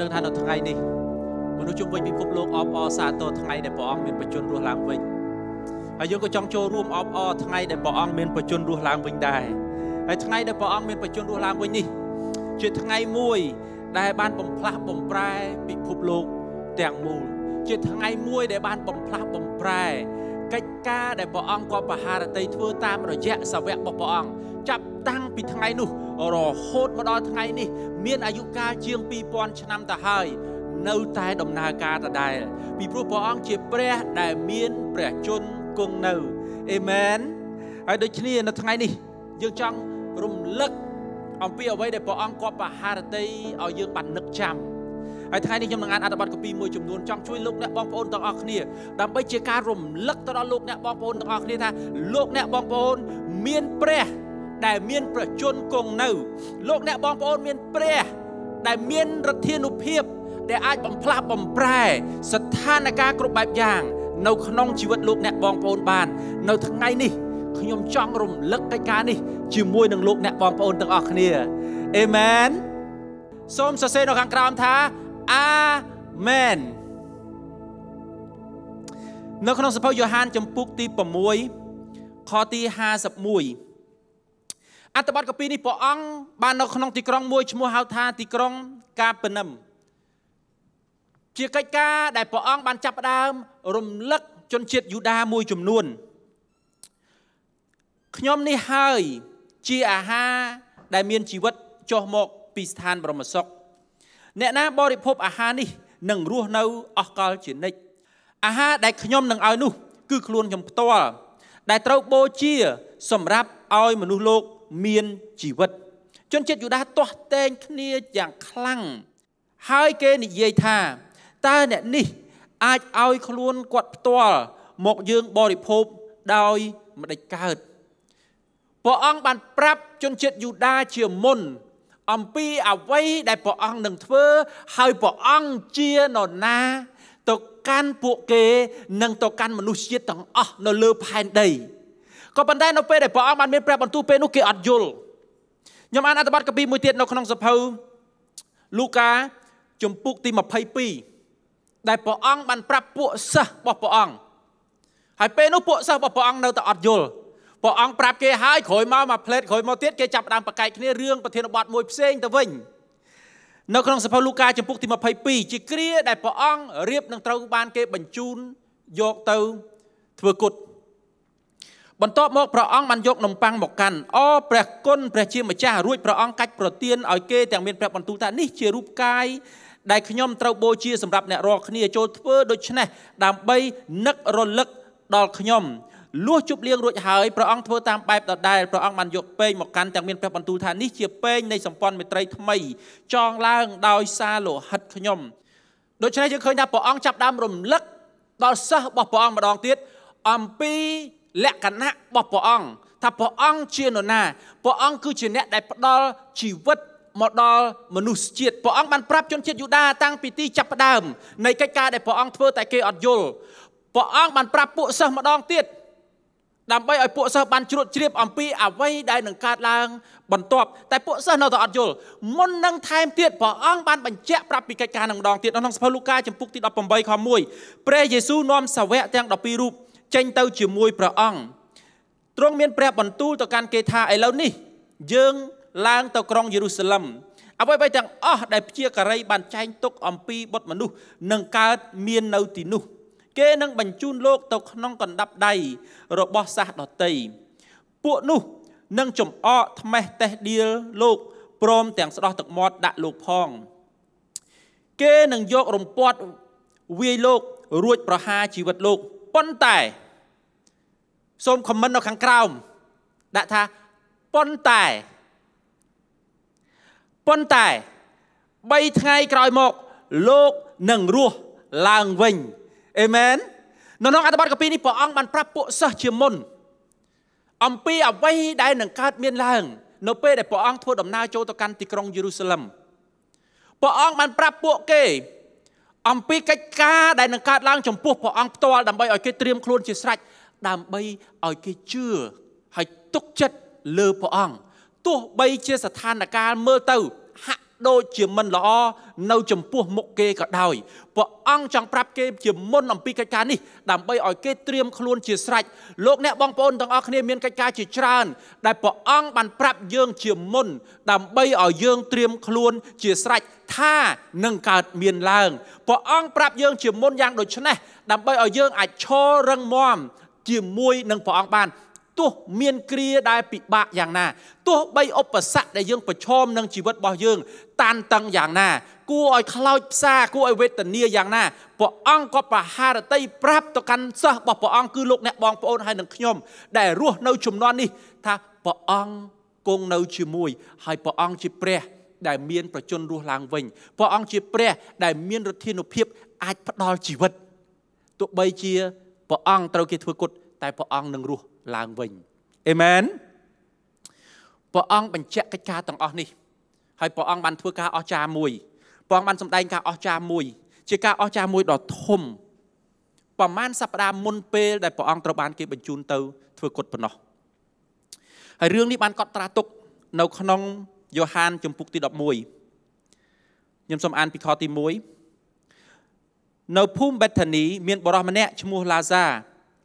យើងដឹងថានៅថ្ងៃនេះមនុស្សជុំវិញពិភពលោកអបអរសាទរថ្ងៃដែលព្រះអង្គមានបញ្ជនរស់ឡើងវិញហើយយើងក៏ចង់ចូលរួមអបអរថ្ងៃដែលព្រះអង្គមានបញ្ជនរស់ឡើងវិញដែរហើយថ្ងៃដែលព្រះអង្គមានបញ្ជនរស់ឡើងវិញនេះ ជាថ្ងៃមួយ ដែលបានបំផ្លាស់បំប្រែពិភពលោកទាំងមូលជាថ្ងៃមួយដែលបានបំផ្លាស់បំប្រែកិច្ចការដែលព្រះអង្គគាត់បហារតីធ្វើតាមរយៈសាវករបស់ព្រះអង្គចាប់តាំងពីថ្ងៃនោះរហូតមកដល់ថ្ងៃនេះមានអាយុកាលជាង2000ឆ្នាំទៅហើយនៅតែដំណើរការដដែលពីព្រោះព្រះអង្គជាព្រះដែលមានព្រះជន្មគង់នៅអេមែនហើយដូច្នេះនៅថ្ងៃនេះយើងចង់រំលឹកអំពីអ្វីដែលព្រះអង្គគាត់បហារតីឲ្យយើងបាននឹកចាំហើយថ្ងៃនេះខ្ញុំនឹងអានអត្ថបទកាពីមួយចំនួនចង់ជួយលោកអ្នកបងប្អូនទាំងអស់គ្នាដើម្បីជាការរំលឹកទៅដល់លោកអ្នកបងប្អូនទាំងអស់គ្នាថាលោកអ្នកបងប្អូនមានព្រះដែលមានប្រជញ្ញគង់នៅ លោកអ្នកបងប្អូនមាន ព្រះ ដែលមានរធានុភាព ដែលអាចបំផ្លាស់បំប្រែស្ថានភាពគ្រប់បែបយ៉ាងនៅក្នុងជីវិតលោកអ្នកបងប្អូនបាន នៅថ្ងៃនេះខ្ញុំចង់រំលឹកកិច្ចការនេះជាមួយនឹងលោកអ្នកបងប្អូនទាំងអស់គ្នាអេមែនសូមសរសេរនៅខាងក្រោមថាអាមែននៅក្នុងសភៅយ៉ូហាន ចំពុកទី6ខទី51អត្ថបទកពីនេះព្រះអង្គបាននៅក្នុងទីក្រុងមួយឈ្មោះហៅថាទីក្រុង កាប៉ានឹមជាកិច្ចការដែលព្រះអង្គបានចាប់ផ្ដើមរំលឹកជនជាតិយូដាមួយចំនួនខ្ញុំនេះហើយជាអាហារដែលមានជីវិតចុះមកពីស្ថានបរមសុខអ្នកណាបរិភោគអាហារនេះនឹងរស់នៅអស់កលជានិច្ចអាហារដែលខ្ញុំនឹងឲ្យនោះ គឺខ្លួនខ្ញុំផ្ទាល់ដែលត្រូវបូជាសម្រាប់ឲ្យមនុស្សលោកមានជីវិតជនជាតិយូដាទាស់តែងគ្នាយ៉ាងខ្លាំងហើយគេនិយាយថាតើអ្នកនេះ អាចឲ្យខ្លួនគាត់ផ្ទាល់មកយើងបរិភោគដោយម្ដេចកើតព្រះអង្គបានប្រាប់ជនជាតិយូដាជាមុន អំពីអ្វីដែលព្រះអង្គនឹងធ្វើហើយព្រះអង្គជានរណាទៅកាន់ពួកគេនិងទៅកាន់មនុស្សជាតិទាំងអស់ នៅលើផែនដីក៏ប៉ុន្តែនៅពេលដែលព្រះអង្គបានមានប្រាប់បន្ទូលពេលនោះគេអត់យល់ខ្ញុំអានអត្ថបទកាពី មួយទៀតនៅក្នុងសភៅលូកាជំពូកទី22ដែលព្រះអង្គបានប្រាប់ពួកសិស្សរបស់ព្រះអង្គហើយពេលនោះពួកសិស្សរបស់ព្រះអង្គនៅតែអត់យល់ព្រះអង្គប្រាប់គេហើយក្រោយមកមកផ្លេតក្រោយមកទៀតគេចាប់ដើមប្រកែកគ្នារឿងប្រធានបទមួយផ្សេងទៅវិញនៅក្នុងសភៅលូកាជំពូកទី22ជាគ្រាដែលព្រះអង្គរៀបនឹងត្រូវបានគេបញ្ជូនយកទៅធ្វើគុតបន្ទាប់មកព្រះអង្គបានយកនំប៉័ងមកកាន់អព្រះគុណព្រះជាម្ចាស់រួចព្រះអង្គកាច់ប្រទានឲ្យគេទាំងមានព្រះបន្ទូលថានេះជារូបកាយដែលខ្ញុំត្រូវបូជាសម្រាប់អ្នករាល់គ្នាចូលធ្វើដូច្នេះដើម្បីនឹករលឹកដល់ខ្ញុំលួសជប់លៀងរួចហើយព្រះអង្គធ្វើតាមបែបដដែលព្រះអង្គបានយកពេងមកកាន់ទាំងមានព្រះបន្ទូលថានេះជាពេងនៃសម្ព័ន្ធមេត្រីថ្មីចងឡើងដោយសារលោហិតខ្ញុំដូច្នេះយើងឃើញថាព្រះអង្គចាប់ដើមរំលឹកដល់សិស្សរបស់ព្រះអង្គម្ដងទៀតអំពីលក្ខណៈរបស់ព្រះអង្គថាព្រះអង្គជានរណាព្រះអង្គគឺជាអ្នកដែលផ្ដល់ជីវិតមកដល់មនុស្សជាតិព្រះអង្គបានប្រាប់ជនជាតិយូដាតាំងពីទីចាប់ផ្ដើមនៃកិច្ចការដែលព្រះអង្គធ្វើតែគេអត់យល់ព្រះអង្គបានប្រាប់ពួកសិស្សម្ដងទៀតដើម្បីឲ្យពួកសិស្សបានជ្រួតជ្រាបអំពី អ្វីដែលនឹងកើតឡើងបន្ទាប់តែពួកសិស្សនៅតែអត់យល់មុននឹងថែមទៀតព្រះអង្គបានបញ្ជាក់ប្រាប់ពីកិច្ចការនឹងម្ដងទៀតនៅក្នុងសភៅលូកាចំពុកទី18ខ1ព្រះយេស៊ូវនាំសាវកទាំង12រូបចេញទៅជាមួយព្រះអង្គទ្រង់មាន ព្រះ បន្ទូលទៅកាន់គេថាឥឡូវនេះយើង ឡើង ទៅក្រុងយេរូសាឡិមអ្វីៗទាំងអស់ដែលព្យាការីបានចែងទុកអំពីបុត្រមនុស្សនឹងកើតមាននៅទីនោះ គេនឹងបញ្ជូនលោក ទៅក្នុងកណ្ដាប់ដៃរបស់សាសដតី ពួកនោះនឹងចំអកថ្មេះតេះដៀលលោកព្រមទាំងស្ដោះទឹកមាត់ដាក់លោកផង គេនឹងយករំពាត់វាយលោករួចប្រហារជីវិតលោកប៉ុន្តែសូមខមមិននៅខាងក្រោមដាក់ថាប៉ុន្តែប៉ុន្តែ3ថ្ងៃក្រោយមកលោកនឹងរស់ឡើងវិញអេមែននៅក្នុងអត្ថបទកាពីនេះព្រះអង្គបានប្រាប់ពួកសិស្សជាមុនអំពីអ្វីដែលនឹងកើតមានឡើង នៅពេលដែលព្រះអង្គធ្វើដំណើរចូលទៅកាន់ទីក្រុងយេរូសាឡិមព្រះអង្គបានប្រាប់ពួកគេអំពីកិច្ចការដែលនឹងកើតឡើងចំពោះព្រះអង្គផ្ទាល់ដើម្បីឲ្យគេត្រៀមខ្លួនជាស្រេចដើម្បីឲ្យគេជឿហើយទុកចិត្តលើព្រះអង្គទោះបីជាស្ថានភាពមើលទៅហាក់ដូចជាមិនល្អនៅចំពោះមុខគេក៏ដោយព្រះអង្គចង់ប្រាប់គេជាមុនអំពីកិច្ចការនេះដើម្បីឲ្យគេត្រៀមខ្លួនជាស្រេចលោកអ្នកបងប្អូនទាំងអស់គ្នាមានកិច្ចការជាច្រើន ដែលព្រះអង្គបានប្រាប់យើងជាមុន ដើម្បីឲ្យយើងត្រៀមខ្លួនជាស្រេចថានឹងកើតមានឡើងព្រះអង្គប្រាប់យើងជាមុនយ៉ាងដូចនេះដើម្បីឲ្យយើងអាចឈររឹងមាំជាមួយនឹងព្រះអង្គបាន ទោះមានគ្រាដែលពិបាកយ៉ាងណាទោះបីឧបសគ្គដែលយើងប្រឈមនឹងជីវិតរបស់យើង តានតឹងយ៉ាងណាគួរឲ្យខ្លោចផ្សា គួរឲ្យវេទនាយ៉ាងណាព្រះអង្គក៏ប្រហារតីប្រាប់ទៅកាន់សិស្សរបស់ព្រះអង្គគឺលោកអ្នកបងប្អូនហើយនឹងខ្ញុំដែលរស់នៅជំនាន់នេះថាព្រះអង្គគង់នៅជាមួយ ហើយព្រះអង្គជាព្រះ ដែលមានប្រជញ្ញរស់ឡើងវិញព្រះអង្គជាព្រះ ដែលមានរទ្ធានុភាពអាចផ្ដល់ជីវិតទោះបីជាព្រះអង្គត្រូវគេធ្វើគុតតែព្រះអង្គនឹងរស់ឡើងវិញអេមែនព្រះអង្គបញ្ជាក់កិច្ចការទាំងអស់នេះហើយព្រះអង្គបានធ្វើការអស្ចារ្យមួយព្រះអង្គបានសម្ដែងការអស្ចារ្យមួយជាការអស្ចារ្យមួយដ៏ធំប្រហែលសប្តាហ៍មុនពេលដែលព្រះអង្គត្រូវបានគេបញ្ជូនទៅធ្វើគុតបំណោះហើយរឿងនេះបានកត់ត្រាទុកនៅក្នុងយ៉ូហាន ជំពូកទី11ខ្ញុំសូមអានពីខទី1នៅភូមិបេធានីមាន បរិសម្នាក់ឈ្មោះឡាហ្សា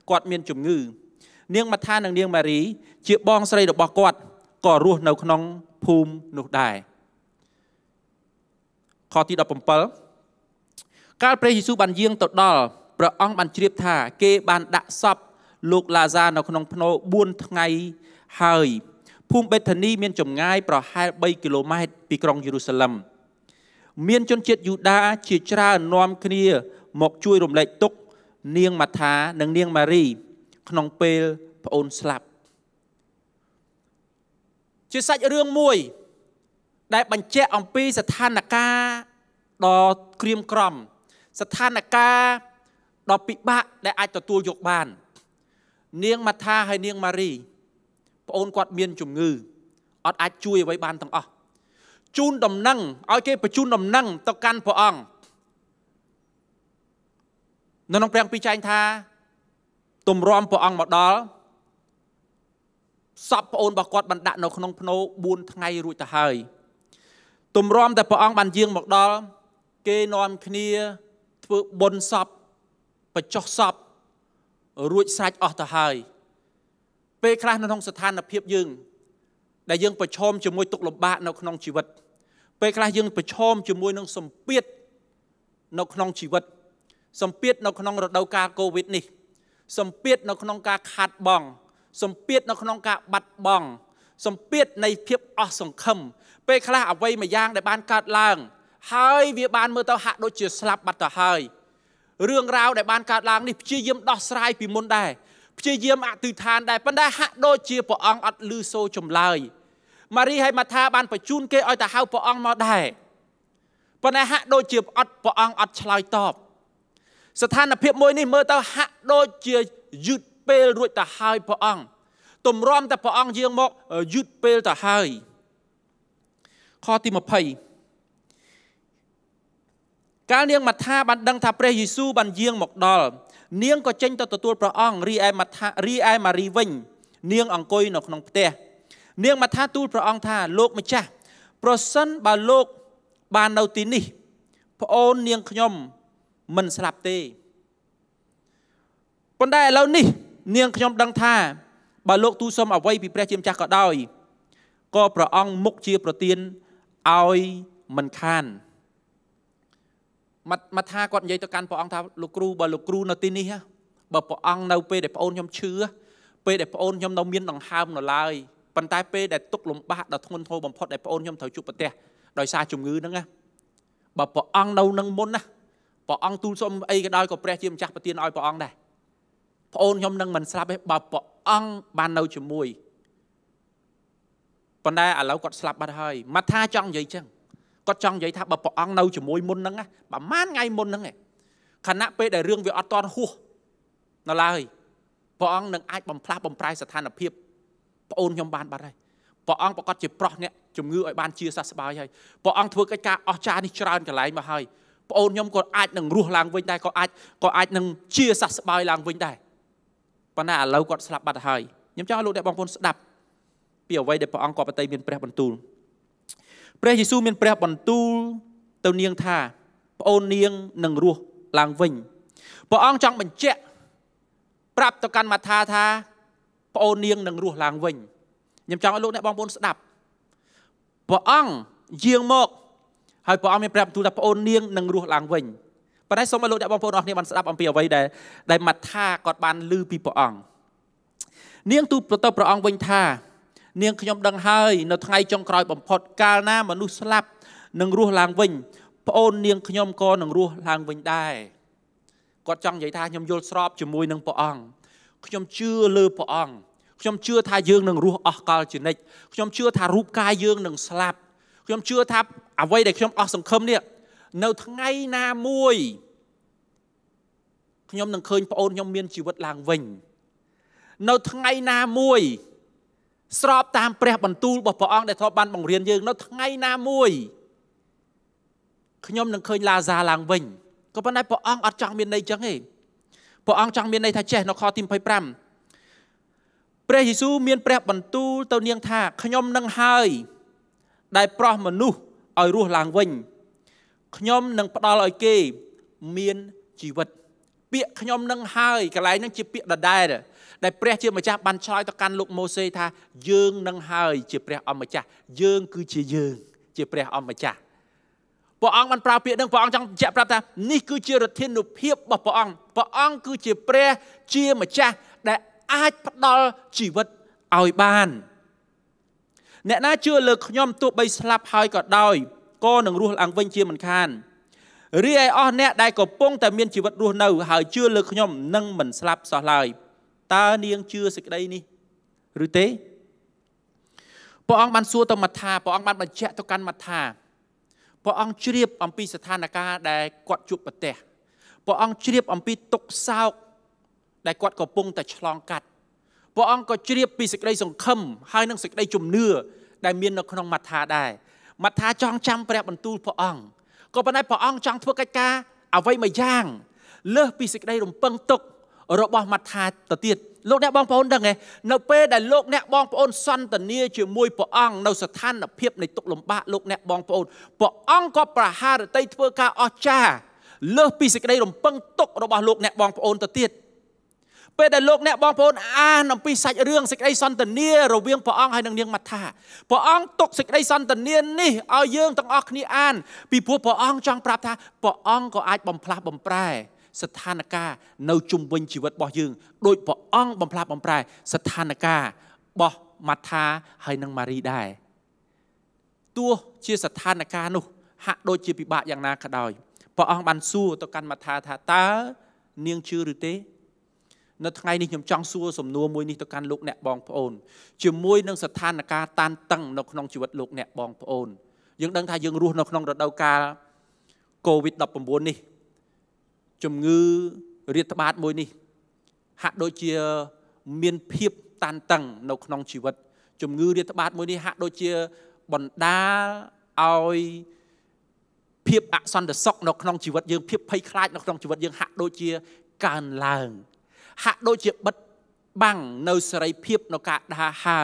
គាត់ មានជំងឺ នាងម៉ាថានិងនាងម៉ារីជាបងស្រីរបស់គាត់ក៏រស់នៅក្នុងភូមិនោះដែរខទី17កាលព្រះយេស៊ូវបានយាងទៅដល់ព្រះអង្គបានជ្រាបថា គេ បាន ដាក់សពលោកឡាហ្សានៅក្នុងភ្នំ4ថ្ងៃហើយភូមិបេធានី មានចម្ងាយប្រហែល3គីឡូម៉ែត្រពីក្រុងយេរូសាឡិមមានជនជាតិយូដាជាច្រើននាំគ្នា មកជួយរំលែកទុក្ខនាងម៉ាថានិងនាងម៉ារី ក្នុងពេលប្អូនស្លាប់ជាសាច់រឿងមួយ ដែលបញ្ជាក់អំពីស្ថានភាពដ៏ក្រៀមក្រំស្ថានភាពដ៏ពិបាក ដែលអាចទទួលយកបាន នាងម៉ាថាហើយនាងម៉ារីប្អូនគាត់មានជំងឺអត់អាចជួយអ្វីបានទាំងអស់ជូនដំណឹងឲ្យគេបញ្ជូនដំណឹងទៅកាន់ព្រះអង្គនៅក្នុងព្រះគម្ពីរចែងថាទម្រាំព្រះអង្គមកដល់សពប្អូនរបស់គាត់បានដាក់នៅក្នុងភ្នោ4ថ្ងៃរួចទៅហើយទម្រាំតែព្រះអង្គបានយាង មកដល់គេនាំគ្នាធ្វើបុណ្យសពបញ្ចុះសពរួចស្រេចអស់ទៅហើយ ពេលខ្លះនៅក្នុងស្ថានភាពយើងដែលយើងប្រឈមជាមួយទុក្ខលំបាកនៅក្នុងជីវិតពេលខ្លះយើងប្រឈមជាមួយនឹងសម្ពាធនៅក្នុងជីវិតសម្ពាធនៅក្នុងរដូវកាលកូវីដនេះសម្ពាធនៅក្នុងការខាតបង់សម្ពាធនៅក្នុងការបាត់បង់សម្ពាធនៃភាពអស់សង្ឃឹមពេលខ្លះអ្វីមួយយ៉ាង ដែលបានកើតឡើងហើយវាបានមើលទៅហាក់ដូចជាស្លាប់បាត់ទៅហើយរឿងរ៉ាវដែលបានកើតឡើងនេះព្យាយាមដោះស្រាយពីមុនដែរព្យាយាមអធិដ្ឋានដែរប៉ុន្តែហាក់ដូចជាព្រះអង្គអត់លឺសូរចម្លើយម៉ារីហើយម៉ាថាបានបញ្ជូនគេឲ្យទៅហៅព្រះអង្គមកដែរប៉ុន្តែហាក់ដូចជាអត់ព្រះអង្គអត់ឆ្លើយតបស្ថានភាពមួយនេះមើលទៅហាក់ដូចជាយឺតពេលរួចទៅហើយព្រះអង្គទម្រាំតែព្រះអង្គយាងមកយឺតពេលទៅហើយខទី20កាលនាងម៉ាថាបានដឹងថាព្រះយេស៊ូវបានយាងមកដល់នាងក៏ចេញទៅទទួលព្រះអង្គរីឯម៉ាថារីឯម៉ារីវិញនាងអង្គុយនៅក្នុងផ្ទះនាងមថាទូលព្រះអង្គថាលោកម្ចាស់ប្រសិនបើលោកបាននៅទីនេះប្អូននាងខ្ញុំមិនស្លាប់ទេប៉ុន្តែឥឡូវនេះ នាងខ្ញុំដឹងថាបើលោកទូសុំអ្វីពីព្រះ ជាម្ចាស់ក៏ដោយក៏ព្រះអង្គមុខជាប្រទៀនឲ្យមិនខានមកថាគាត់និយាយទៅកាន់ព្រះអង្គថាលោកគ្រូបើលោកគ្រូនៅទីនេះបើព្រះអង្គនៅពេលដែលប្អូនខ្ញុំឈឺពេលដែលប្អូនខ្ញុំនៅមានដង្ហើមនៅឡើយប៉ុន្តែពេលដែលទុកលំបាកដល់ធ្ងន់ធ្ងរបំផុតដែលប្អូនខ្ញុំត្រូវជួបប្រទះដោយសារជំងឺហ្នឹងណាបើព្រះអង្គនៅនឹងមុនណាព្រះអង្គទូលសុំអីក៏ដោយក៏ព្រះជាម្ចាស់ប្រទានឲ្យព្រះអង្គដែរប្អូនខ្ញុំនឹងមិនស្លាប់ទេបើព្រះអង្គបាននៅជាមួយប៉ុន្តែឥឡូវគាត់ស្លាប់បាត់ហើយមកថាចង់និយាយចឹងគាត់ចង់និយាយថាបើព្រះអង្គនៅជាមួយមុនហ្នឹងណាប្រហែលថ្ងៃមុនហ្នឹងឯងខណៈពេលដែលរឿងវាអត់តន់ហួសនៅឡើយព្រះអង្គនឹងអាចបំផ្លាស់បំប្រែស្ថានភាពប្អូនខ្ញុំបានបាត់ហើយព្រះអង្គប្រកាសជាប្រោះអ្នកជំងឺឲ្យបានជាសះស្បើយហើយព្រះអង្គធ្វើកិច្ចការអស្ចារ្យនេះច្រើនកន្លែងមកហើយប្អូនខ្ញុំក៏អាចនឹងរស់ឡើងវិញដែរក៏អាចក៏អាចនឹងជាសះស្បើយឡើងវិញដែរប៉ុន្តែឥឡូវគាត់ស្លាប់បាត់ហើយខ្ញុំចង់ឲ្យលោកអ្នកបងប្អូនស្ដាប់ពីអ្វីដែលព្រះអង្គក៏ប្រតិមានព្រះបន្ទូលព្រះយេស៊ូវមានព្រះបន្ទូលទៅនាងថាប្អូននាងនឹងរស់ឡើងវិញព្រះអង្គចង់បញ្ជាក់ប្រាប់ទៅកាន់មាថាថាប្អូននាងនឹងរស់ឡើងវិញខ្ញុំចង់ឲ្យលោកអ្នកបងប្អូនស្ដាប់ព្រះអង្គយាងមកហើយព្រះអង្គមានប្រាប់ទូលថាប្អូននាងនឹងរស់ឡើងវិញប៉ុន្តែសូមឲ្យលោកអ្នកបងប្អូនអរគ្នាបានស្ដាប់អំពីអ្វីដែលដែលម៉ាថាគាត់បានឮពីព្រះអង្គនាងទូលទៅព្រះអង្គវិញថា នាងខ្ញុំដឹងហើយនៅថ្ងៃចុងក្រោយបំផុតកាលណាមនុស្សស្លាប់នឹងរស់ឡើងវិញប្អូននាងខ្ញុំក៏នឹងរស់ឡើងវិញដែរគាត់ចង់និយាយថាខ្ញុំយល់ស្របជាមួយនឹងព្រះអង្គខ្ញុំជឿលើព្រះអង្គខ្ញុំជឿថាយើងនឹងរស់អស់កលជានិច្ចខ្ញុំជឿថារូបកាយយើងនឹងស្លាប់ខ្ញុំជឿថាអ្វីដែលខ្ញុំអស់សង្ឃឹមនេះនៅថ្ងៃណាមួយខ្ញុំនឹងឃើញប្អូនខ្ញុំមានជីវិតឡើងវិញ នៅថ្ងៃណាមួយស្របតាមព្រះបន្ទូលរបស់ព្រះអង្គដែលធ្លាប់បានបង្រៀនយើងនៅថ្ងៃណាមួយខ្ញុំនឹងឃើញឡាសាឡើងវិញក៏ប៉ុន្តែព្រះអង្គអត់ចង់មានន័យចឹងទេព្រះអង្គចង់មានន័យថាចេះនៅខទី25ព្រះយេស៊ូវមាន ព្រះបន្ទូលទៅនាងថាខ្ញុំនឹងហើយដែលប្រោះមនុស្សឲ្យរស់ឡើងវិញខ្ញុំនឹងផ្ដល់ឲ្យគេមានជីវិត ពាក្យខ្ញុំនឹងហើយកន្លែងហ្នឹងជាពាក្យដដែលដែលព្រះ ជាម្ចាស់បានឆ្លើយទៅកាន់លោកម៉ូសេថាយើងនឹងហើយជាព្រះអម្ចាស់យើងគឺជាយើងជាព្រះអម្ចាស់ព្រះអង្គបានប្រើពាក្យនឹងព្រះអង្គចង់បញ្ជាក់ប្រាប់ថានេះគឺជារធានុភាពរបស់ព្រះអង្គព្រះអង្គគឺជាព្រះជាម្ចាស់ដែលអាចផ្ដល់ជីវិតឲ្យបាន អ្នកណាជឿលើខ្ញុំទោះបីស្លាប់ហើយក៏ដោយក៏នឹងរស់ឡើងវិញជាមិនខានរីឯអស់អ្នកដែលកំពុងតែមានជីវិតរស់នៅ ហើយជឿលើខ្ញុំនឹងមិនស្លាប់សោះឡើយតើនាងជឿសេចក្តីនេះឬទេព្រះអង្គបានសួរទៅមថាព្រះអង្គបានបញ្ជាក់ទៅកាន់មថាព្រះអង្គជ្រាបអំពីស្ថានភាពដែលគាត់ជួបប្រទះព្រះអង្គជ្រាបអំពីទុក្ខសោកដែលគាត់កំពុងតែឆ្លងកាត់ព្រះអង្គក៏ជ្រាបពីសេចក្តីសង្ឃឹមហើយនិងសេចក្តីជំនឿដែលមាននៅក្នុងមាថាដែរមាថាចង់ចាំព្រះបន្ទូលព្រះអង្គក៏ប៉ុន្តែព្រះអង្គចង់ធ្វើកិច្ចការអ្វីមួយយ៉ាងលើសពីសេចក្តីរំពឹងទុករបស់ម៉ាថាទៅទៀតលោកអ្នកបងប្អូនដឹងទេនៅពេលដែលលោកអ្នកបងប្អូនសន្តានាជាមួយព្រះអង្គនៅស្ថានភាពនៃទុក្ខលំបាកលោកអ្នកបងប្អូនព្រះអង្គក៏ប្រហារតីធ្វើការអស្ចារ្យលើសពីសេចក្តីរំពឹងទុករបស់លោកអ្នកបងប្អូនទៅទៀតពេលដែលលោកអ្នកបងប្អូនអានអំពីសាច់រឿងសេចក្តីសន្តានារវាងព្រះអង្គហើយនឹងនាងម៉ាថាព្រះអង្គទុកសេចក្តីសន្តានានេះឲ្យយើងទាំងអស់គ្នាអានពីព្រោះព្រះអង្គចង់ប្រាប់ថាព្រះអង្គក៏អាចបំផ្លាស់បំប្រែស្ថានភាពនៅជុំវិញជីវិតរបស់យើងដោយព្រះអង្គបំផ្លាស់បំប្រែ ស្ថានភាពរបស់ម៉ាថាហើយនិងម៉ារីដែរទោះជាស្ថានភាពនោះហាក់ដូចជាពិបាកយ៉ាងណាក៏ដោយព្រះអង្គបានសួរទៅកាន់ម៉ាថាថាតើនាងជឿឬទេនៅថ្ងៃនេះខ្ញុំចង់សួរសំណួរមួយនេះទៅកាន់លោកអ្នកបងប្អូនជាមួយនឹងស្ថានភាពតានតឹង នៅក្នុងជីវិតលោកអ្នកបងប្អូនយើងដឹងថាយើងរស់នៅក្នុងរដូវកាល COVID-19 នេះជំងឺរាតត្បាតមួយនេះហាក់ដូចជា មានភាពតានតឹងនៅក្នុងជីវិត ជំងឺ រាតត្បាតមួយនេះហាក់ដូចជាបណ្ដាលឲ្យភាពអសន្តិសុខនៅក្នុងជីវិតយើងភាពភ័យខ្លាចនៅក្នុងជីវិតយើងហាក់ដូចជាកើនឡើងហាក់ដូចជាបិទបាំងនៅសេរីភាពនៅការដាហើ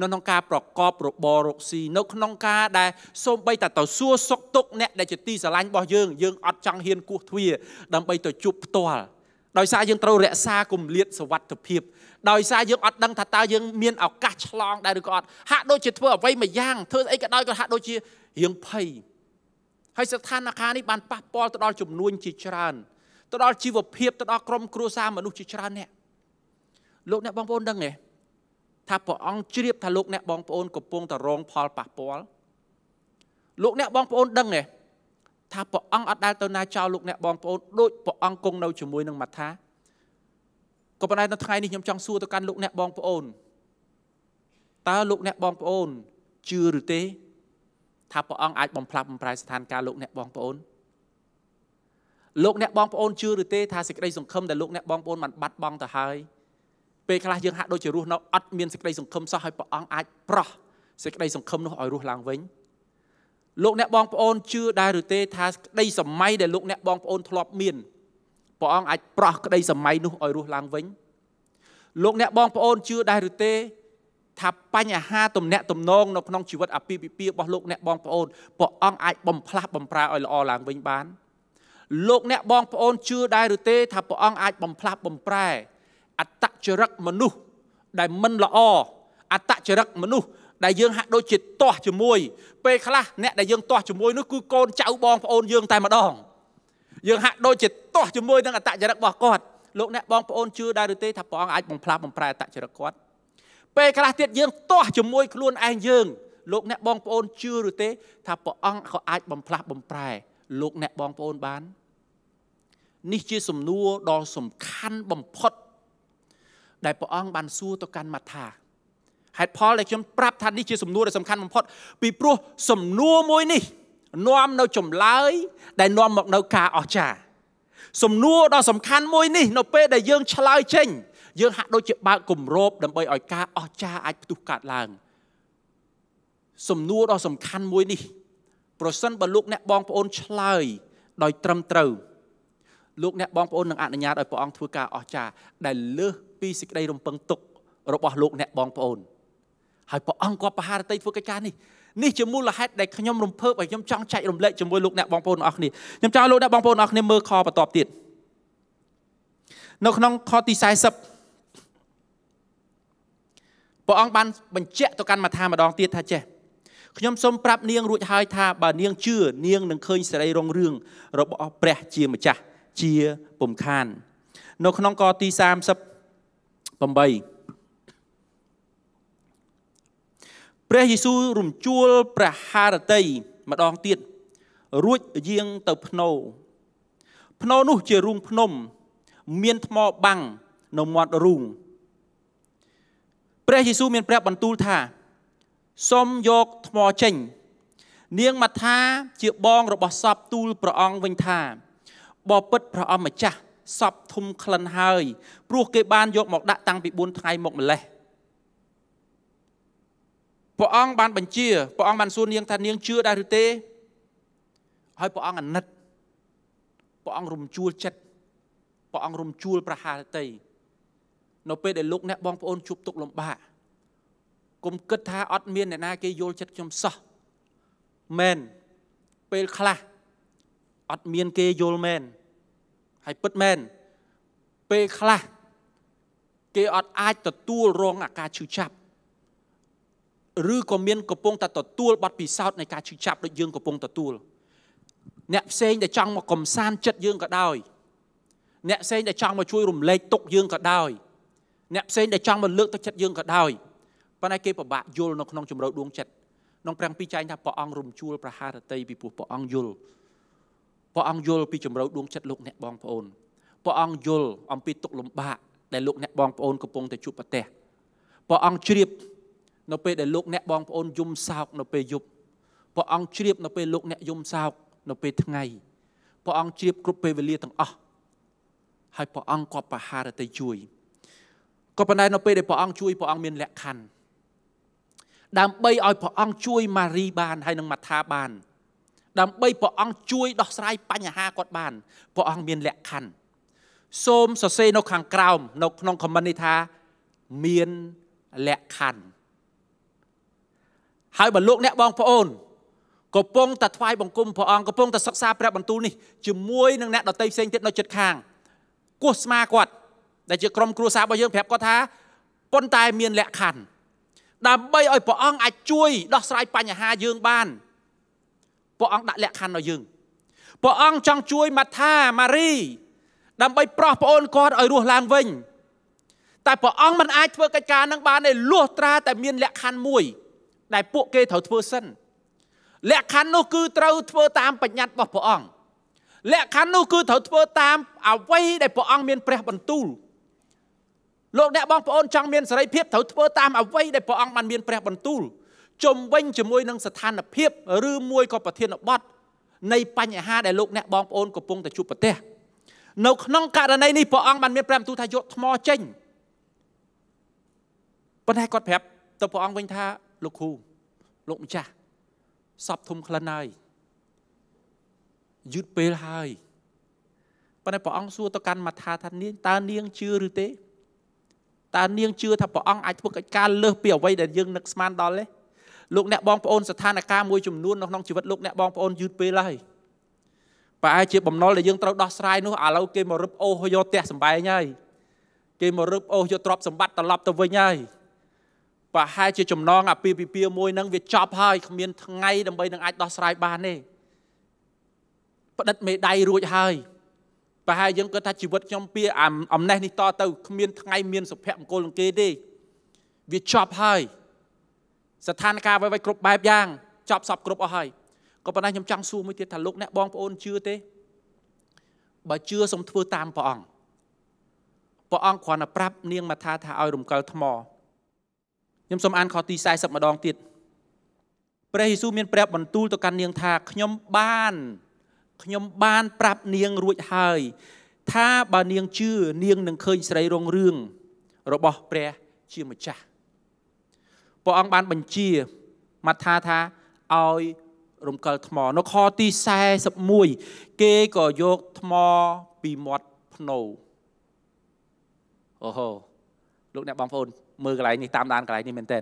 នៅក្នុងការប្រកបរបររកស៊ីនៅក្នុងការដែលសូម្បីតែទៅសួរសុខទុក្ខអ្នកដែលជាទីស្រឡាញ់របស់យើងយើងអត់ចង់ហ៊ានគោះទ្វារដើម្បីទៅជួបផ្ទាល់ដោយសារយើងត្រូវរក្សាគម្លាតសុវត្ថិភាពដោយសារយើងអត់ដឹងថាតើយើងមានឱកាសឆ្លងដែរឬក៏អត់ហាក់ដូចជាធ្វើអ្វីមួយយ៉ាងធ្វើអីក៏ដោយក៏ហាក់ដូចជារៀងភ័យហើយស្ថានភាពនេះបានប៉ះពាល់ទៅដល់ចំនួន ជាច្រើនទៅដល់ជីវភាពទៅដល់ក្រុមគ្រួសារមនុស្សជាច្រើនអ្នកលោកអ្នកបងប្អូនដឹងទេថាព្រះអង្គជ្រាប ថាលោកអ្នកបងប្អូនកំពុងតែរង ផលប៉ះពាល់លោកអ្នកបងប្អូនដឹងទេថាព្រះអង្គអត់ដែលទៅណាចោលលោកអ្នកបងប្អូនដូចព្រះអង្គគង់នៅជាមួយនឹងមថាក៏ប៉ុន្តែនៅថ្ងៃនេះខ្ញុំចង់សួរទៅកាន់លោកអ្នកបងប្អូនតើលោកអ្នកបងប្អូនជឿឬទេថាព្រះអង្គអាចបំផ្លាប់បំប្រែស្ថានភាពលោកអ្នកបងប្អូនលោកអ្នកបងប្អូនជឿឬទេថាសេចក្តីសង្ឃឹមដែលលោកអ្នកបងប្អូនបានបាត់បង់ទៅហើយពេលខ្លះយើងហាក់ដូចជារស់នៅអត់មានសេចក្តីសង្ឃឹមសោះហើយព្រះអង្គអាចប្រោះសេចក្តីសង្ឃឹមនោះឲ្យរស់ឡើងវិញលោក អ្នកបងប្អូនជឿដែរឬទេថាក្តីសម័យដែលលោកអ្នកបងប្អូនធ្លាប់មានព្រះអង្គអាចប្រោះក្តីសម័យនោះឲ្យរស់ឡើងវិញលោកអ្នកបងប្អូនជឿដែរឬទេ ថាបញ្ហាទំនាក់ទំនងនៅក្នុងជីវិតអាពាហ៍ពិពាហ៍របស់លោកអ្នកបងប្អូនព្រះអង្គអាចបំផ្លាស់បំប្រែឲ្យល្អឡើងវិញបានលោកអ្នកបងប្អូនជឿដែរឬទេថាព្រះអង្គអាចបំផ្លាស់បំប្រែអត្តចរិតមនុស្សដែលមិនល្អអត្តចរិតមនុស្សដែលយើងហាក់ដូចជាទាស់ជាមួយពេលខ្លះអ្នកដែលយើងទាស់ជាមួយនោះគឺកូនចៅបងប្អូនយើងតែម្ដងយើងហាក់ដូចជាទាស់ជាមួយនឹងអត្តចរិតរបស់គាត់លោកអ្នកបងប្អូនជឿដែរឬទេថាព្រះអង្គអាចបំផ្លាស់បំប្រែអត្តចរិតគាត់ពេលខ្លះទៀតយើងទាស់ជាមួយខ្លួនឯងយើងលោកអ្នកបងប្អូនជឿឬទេថាព្រះអង្គក៏អាចបំផ្លាស់បំប្រែលោកអ្នកបងប្អូនបាននេះជាសំណួរដ៏សំខាន់បំផុតដែលព្រះអង្គបានសួរទៅកាន់ម៉ាថាហេតុផលដែលខ្ញុំប្រាប់ថានេះជាសំណួរដែលសំខាន់បំផុតពីព្រោះសំណួរមួយនេះ នាំនៅចម្លើយដែលនាំមកនៅការអស្ចារ្យសំណួរដ៏សំខាន់មួយនេះនៅពេលដែលយើងឆ្លើយចេញយើងហាក់ដូចជាបើកគម្របដើម្បីឲ្យការអស្ចារ្យអាចផ្ទុះកើតឡើងសំណួរដ៏សំខាន់មួយនេះប្រសិនបើលោកអ្នកបងប្អូនឆ្លើយដោយត្រឹមត្រូវលោកអ្នកបងប្អូននឹងអនុញ្ញាតឲ្យព្រះអង្គធ្វើការអស្ចារ្យដែលលើសពីសេចក្តីរំពឹងទុក របស់លោកអ្នកបងប្អូនហើយព្រះអង្គគាត់ប្រហារតីធ្វើកិច្ចការនេះនេះជាមូលហេតុដែលខ្ញុំរំភើបហើយខ្ញុំចង់ចែករំលែកជាមួយលោកអ្នកបងប្អូនអស់គ្នាខ្ញុំចង់លោកអ្នកបងប្អូនអស់គ្នាមើលខបន្ទាប់ទៀតនៅក្នុងខទី40ព្រះអង្គបានបញ្ជាក់ទៅកាន់មថាម្ដងទៀតថាចេះខ្ញុំសូមប្រាប់នាង រួចហើយថាបើនាងជឿនាងនឹងឃើញសេរីរុងរឿងរបស់ព្រះ ជាម្ចាស់ជាពំខាន នៅក្នុងកទី38ព្រះយេស៊ូវរំជួលព្រះハរតីម្ដងទៀត រួចយាងទៅភ្នោភ្នោនោះជារូងភ្នំមានថ្មបាំងនៅមាត់រូងព្រះយេស៊ូវមានប្រាប់បន្ទូលថាសូមយកថ្មចេញ នាងម៉ាថា ជាបងរបស់សពទូលព្រះអង្គវិញថាបពិតព្រះអម្ចាស់សពធំក្លិនហើយព្រោះគេបានយក មកដាក់តាំងពី4ថ្ងៃមកម្លេះព្រះអង្គបានបញ្ជាព្រះអង្គបានសួរនាងថានាងជឿដែរឬទេ ហើយព្រះអង្គអាណិតព្រះអង្គរំជួលចិត្តព្រះអង្គរំជួលប្រហារតីនៅពេលដែលលោកអ្នកបងប្អូនជួបទុក្ខលំបាកគុំគិតថាអត់មានអ្នកណា គេយល់ចិត្តខ្ញុំសោះមែនពេលខ្លះអត់មានគេយល់មែនហើយពិតមែនពេលខ្លះគេអត់អាចទទួលរងអាការឈឺចាប់ឬក៏មានកំពុងតែទទួល បាត់ពិសោធន៍នៃការឈឺចាប់ដូចយើងកំពុងទទួលអ្នកផ្សេងដែលចង់មកកំសាន្តចិត្តយើងក៏ដោយអ្នកផ្សេងដែលចង់មកជួយ រំលែកទុកយើងក៏ដោយអ្នកផ្សេងដែលចង់មកលើកទឹកចិត្តយើងក៏ដោយប៉ុន្តែគេពិបាកយល់នៅក្នុងជំរៅដួងចិត្តក្នុងប្រាំងពីរចែងថាព្រះអង្គរំជួលប្រហារតីពីព្រោះព្រះអង្គយល់ព្រះអង្គយល់ពីជំរៅដួងចិត្តលោកអ្នកបងប្អូនព្រះអង្គយល់អំពីទុកលំបាកដែលលោកអ្នកបងប្អូនកំពុងតែជួបប្រទះព្រះអង្គជ្រាបនៅពេលដែលលោកអ្នកបងប្អូនយំសោកនៅពេលយប់ព្រះអង្គជ្រាបនៅពេលលោកអ្នកយំសោកនៅពេលថ្ងៃព្រះអង្គជ្រាបគ្រប់ពេលវេលាទាំងអស់ហើយព្រះអង្គក៏បហារតីជួយក៏ប៉ុន្តែនៅពេលដែលព្រះអង្គជួយព្រះអង្គមានលក្ខខណ្ឌដើម្បីឲ្យព្រះអង្គជួយម៉ារីបានហើយនឹងម៉ាថាបានដើម្បីព្រះអង្គជួយ ដោះស្រាយបញ្ហាគាត់បានព្រះអង្គមានលក្ខខណ្ឌសូមសរសេរនៅខាងក្រោមនៅក្នុង comment នេះថា មានលក្ខខណ្ឌហើយបើលោកអ្នកបងប្អូនកំពុងតែថ្វាយបង្គំព្រះអង្គកំពុងតែសិក្សាព្រះបន្ទូលនេះជាមួយនឹងអ្នកដតីផ្សេងទៀតនៅជិតខាងគោះស្មាគាត់ ដែលជាក្រុមគ្រួសាររបស់យើងប្រាប់គាត់ថាប៉ុន្តែ មាន លក្ខខណ្ឌដើម្បីឲ្យព្រះអង្គអាចជួយដោះស្រាយបញ្ហាយើងបានព្រះអង្គដាក់លក្ខខណ្ឌឲ្យយើងព្រះអង្គចង់ជួយម៉ាថាម៉ារីដើម្បីប្រោះប្អូនគាត់ឲ្យរស់ឡើងវិញតែព្រះអង្គមិនអាចធ្វើកិច្ចការនឹងបានទេលុះត្រាតែមានលក្ខខណ្ឌមួយ ដែលពួកគេត្រូវធ្វើសិន លក្ខខណ្ឌនោះគឺត្រូវធ្វើតាមបញ្ញត្តិរបស់ព្រះអង្គលក្ខខណ្ឌនោះគឺត្រូវធ្វើតាមអ្វីដែលព្រះអង្គមានព្រះបន្ទូលលោកអ្នកបងប្អូនចង់មានសេរីភាពត្រូវធ្វើតាមអ្វីដែលព្រះអង្គបានមានព្រះបន្ទូលជំវិញជាមួយនឹងស្ថានភាពឬមួយក៏ប្រធានបទនៃបញ្ហាដែលលោកអ្នកបងប្អូនកំពុងតែជួបប្រទះនៅក្នុងករណីនេះព្រះអង្គបានមានប្រាប់ទូថាយកថ្មចេញប៉ុន្តែគាត់ប្រាប់ទៅព្រះអង្គវិញថាលោកគ្រូលោកម្ចាស់សពធំក្លិនហើយយឺតពេលហើយប៉ុន្តែព្រះអង្គសួរទៅកាន់មថាថានាងតើនាងជឿឬទេតើនាងជឿថាព្រះអង្គអាចធ្វើកិច្ចការលើសពីអ្វីដែលយើងនឹកស្មានដល់ទេលោកអ្នកបងប្អូនស្ថានភាពមួយចំនួននៅក្នុងជីវិតលោកអ្នកបងប្អូនយឺតពេលហើយប្រហែលជាបំណុលដែលយើងត្រូវដោះស្រាយនោះឥឡូវគេមករឹបអូសយកផ្ទះសម្បែងហើយគេមករឹបអូសយកទ្រព្យសម្បត្តិត្រឡប់ទៅវិញហើយប្រហែលជាចំណងអាពាហ៍ពិពាហ៍មួយនឹងវាចប់ហើយគ្មាន ថ្ងៃដើម្បីនឹងអាចដោះស្រាយបានទេផ្តិតមេដៃរួចហើយប្រហែលយើងគិតថាជីវិតខ្ញុំពីអំណេះនេះតទៅគ្មានថ្ងៃមានសុភមង្គលនឹងគេទេវាចប់ហើយស្ថានភាពអ្វីៗគ្រប់បែបយ៉ាងចប់សពគ្រប់អស់ហើយក៏ប៉ុន្តែខ្ញុំចង់សួរមួយទៀតថាលោកអ្នកបងប្អូនជឿទេបើជឿសូមធ្វើតាមព្រះអង្គព្រះអង្គគ្រាន់តែប្រាប់នាងមាថាថាឲ្យរំកិលថ្មខ្ញុំសូមអានខទី40ម្ដងទៀតព្រះយេស៊ូវមានប្រាប់បន្ទូលទៅកាន់នាងថាខ្ញុំបានខ្ញុំបានប្រាប់នាងរួចហើយថាបើនាងជឿនាងនឹងឃើញស្រីរុងរឿងរបស់ ព្រះជាម្ចាស់ព្រះអង្គបានបញ្ជាម៉ាថាថាឲ្យរំកិលថ្មនៅខទី41គេក៏យកថ្មពីមាត់ភ្នោអូហូលោកអ្នកបងប្អូនមើលកន្លែងនេះតាមដានកន្លែងនេះមែនតើ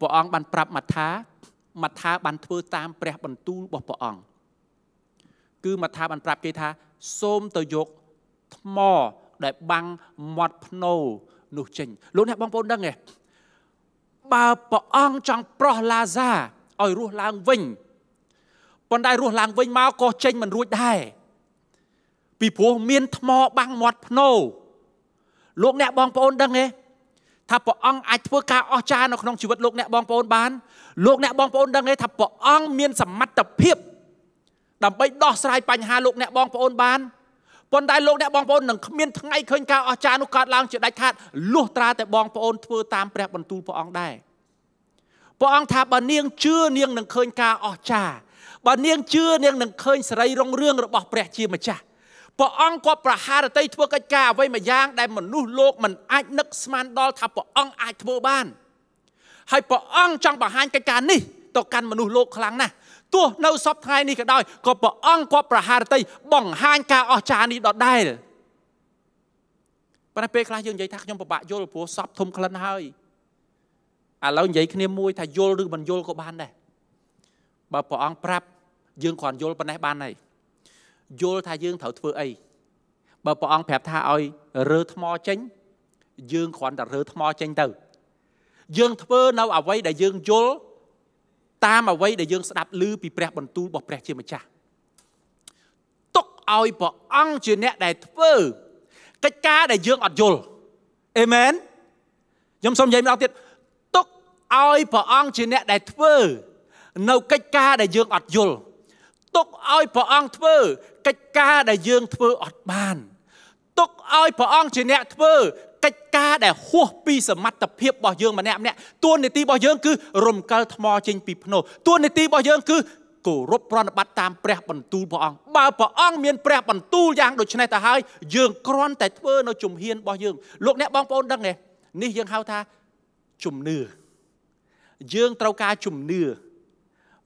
ព្រះអង្គបានប្រាប់ម៉ាថាម៉ាថាបានធ្វើតាមព្រះបន្ទូលរបស់ព្រះអង្គគឺម៉ាថាបានប្រាប់គេថា សូមទៅយកថ្មដែលបាំងមាត់ភ្នោនោះចេញលោកអ្នកបងប្អូនដឹងទេបើព្រះអង្គចង់ប្រោះឡាសាឲ្យរស់ឡើងវិញប៉ុន្តែរស់ឡើងវិញមកក៏ចេញមិនរួចដែរពីព្រោះមានថ្មបាំងមាត់ភ្នោលោកអ្នកបងប្អូនដឹងទេថាព្រះអង្គអាចធ្វើការអស្ចារ្យនៅក្នុងជីវិតលោកអ្នកបងប្អូនបានលោកអ្នកបងប្អូនដឹងទេថាព្រះអង្គមានសមត្ថភាពដើម្បីដោះស្រាយបញ្ហាលោកអ្នកបងប្អូនបានប៉ុន្តែលោកអ្នកបងប្អូននឹងគ្មានថ្ងៃឃើញការអស្ចារ្យនោះកើតឡើងជាដាច់ខាតលុះត្រាតែបងប្អូនធ្វើតាមព្រះបន្ទូលព្រះអង្គដែរព្រះអង្គថាបើនាងជឿនាងនឹងឃើញការអស្ចារ្យបើនាងជឿនាងនឹងឃើញសេរីរុងរឿងរបស់ព្រះជាម្ចាស់ព្រះអង្គគាត់ប្រហារតីធ្វើកិច្ចការអ្វីមួយយ៉ាងដែលមនុស្សលោកមិនអាចនឹកស្មានដល់ថាព្រះអង្គអាចធ្វើបានហើយព្រះអង្គចង់បង្ហាញកិច្ចការនេះទៅកាន់មនុស្សលោកខ្លាំងណាស់ទោះនៅសពថ្ងៃនេះក៏ដោយក៏ព្រះអង្គគាត់ប្រហារតីបង្ហាញការអស្ចារ្យនេះដដែលប៉ុន្តែពេលខ្លះយើងនិយាយថាខ្ញុំពិបាកយល់ព្រោះសពធំក្លិនហើយឥឡូវនិយាយគ្នាមួយថាយល់ឬមិនយល់ក៏បានដែរបើព្រះអង្គប្រាប់យើងគ្រាន់យល់ប៉ុណ្ណេះបានហើយយល់ថាយើងត្រូវធ្វើអីបើព្រះអង្គប្រាប់ថាឲ្យរើថ្មចេញយើងគ្រាន់តែរើថ្មចេញទៅយើងធ្វើនៅ អ្វីដែលយើងយល់តាមអ្វីដែលយើងស្ដាប់ឮពីព្រះបន្ទូលរបស់ព្រះជាម្ចាស់ទុកឲ្យព្រះអង្គជាអ្នកដែលធ្វើ កិច្ចការដែលយើងអត់យល់អេមែនខ្ញុំសូមនិយាយម្ដងទៀតទុកឲ្យព្រះអង្គជាអ្នកដែលធ្វើ នៅកិច្ចការដែលយើងអត់យល់ទុកឲ្យព្រះអង្គធ្វើ កិច្ចការដែលយើងធ្វើអត់បានទុកឲ្យព្រះអង្គជាអ្នកធ្វើកិច្ចការដែលហួសពីសមត្ថភាពរបស់យើងម្នាក់ម្នាក់តួនាទីរបស់យើងគឺរំកិលថ្មចេញពីភ្នោតួនាទីរបស់យើងគឺគោរពប្រណិប័តតាមព្រះបន្ទូលព្រះអង្គបើព្រះអង្គមានព្រះបន្ទូលយ៉ាងដូចនេះទៅហើយយើងគ្រាន់តែធ្វើនៅជំហានរបស់យើងលោកអ្នកបងប្អូនដឹងទេនេះយើងហៅថាជំនឿយើងត្រូវការជំនឿ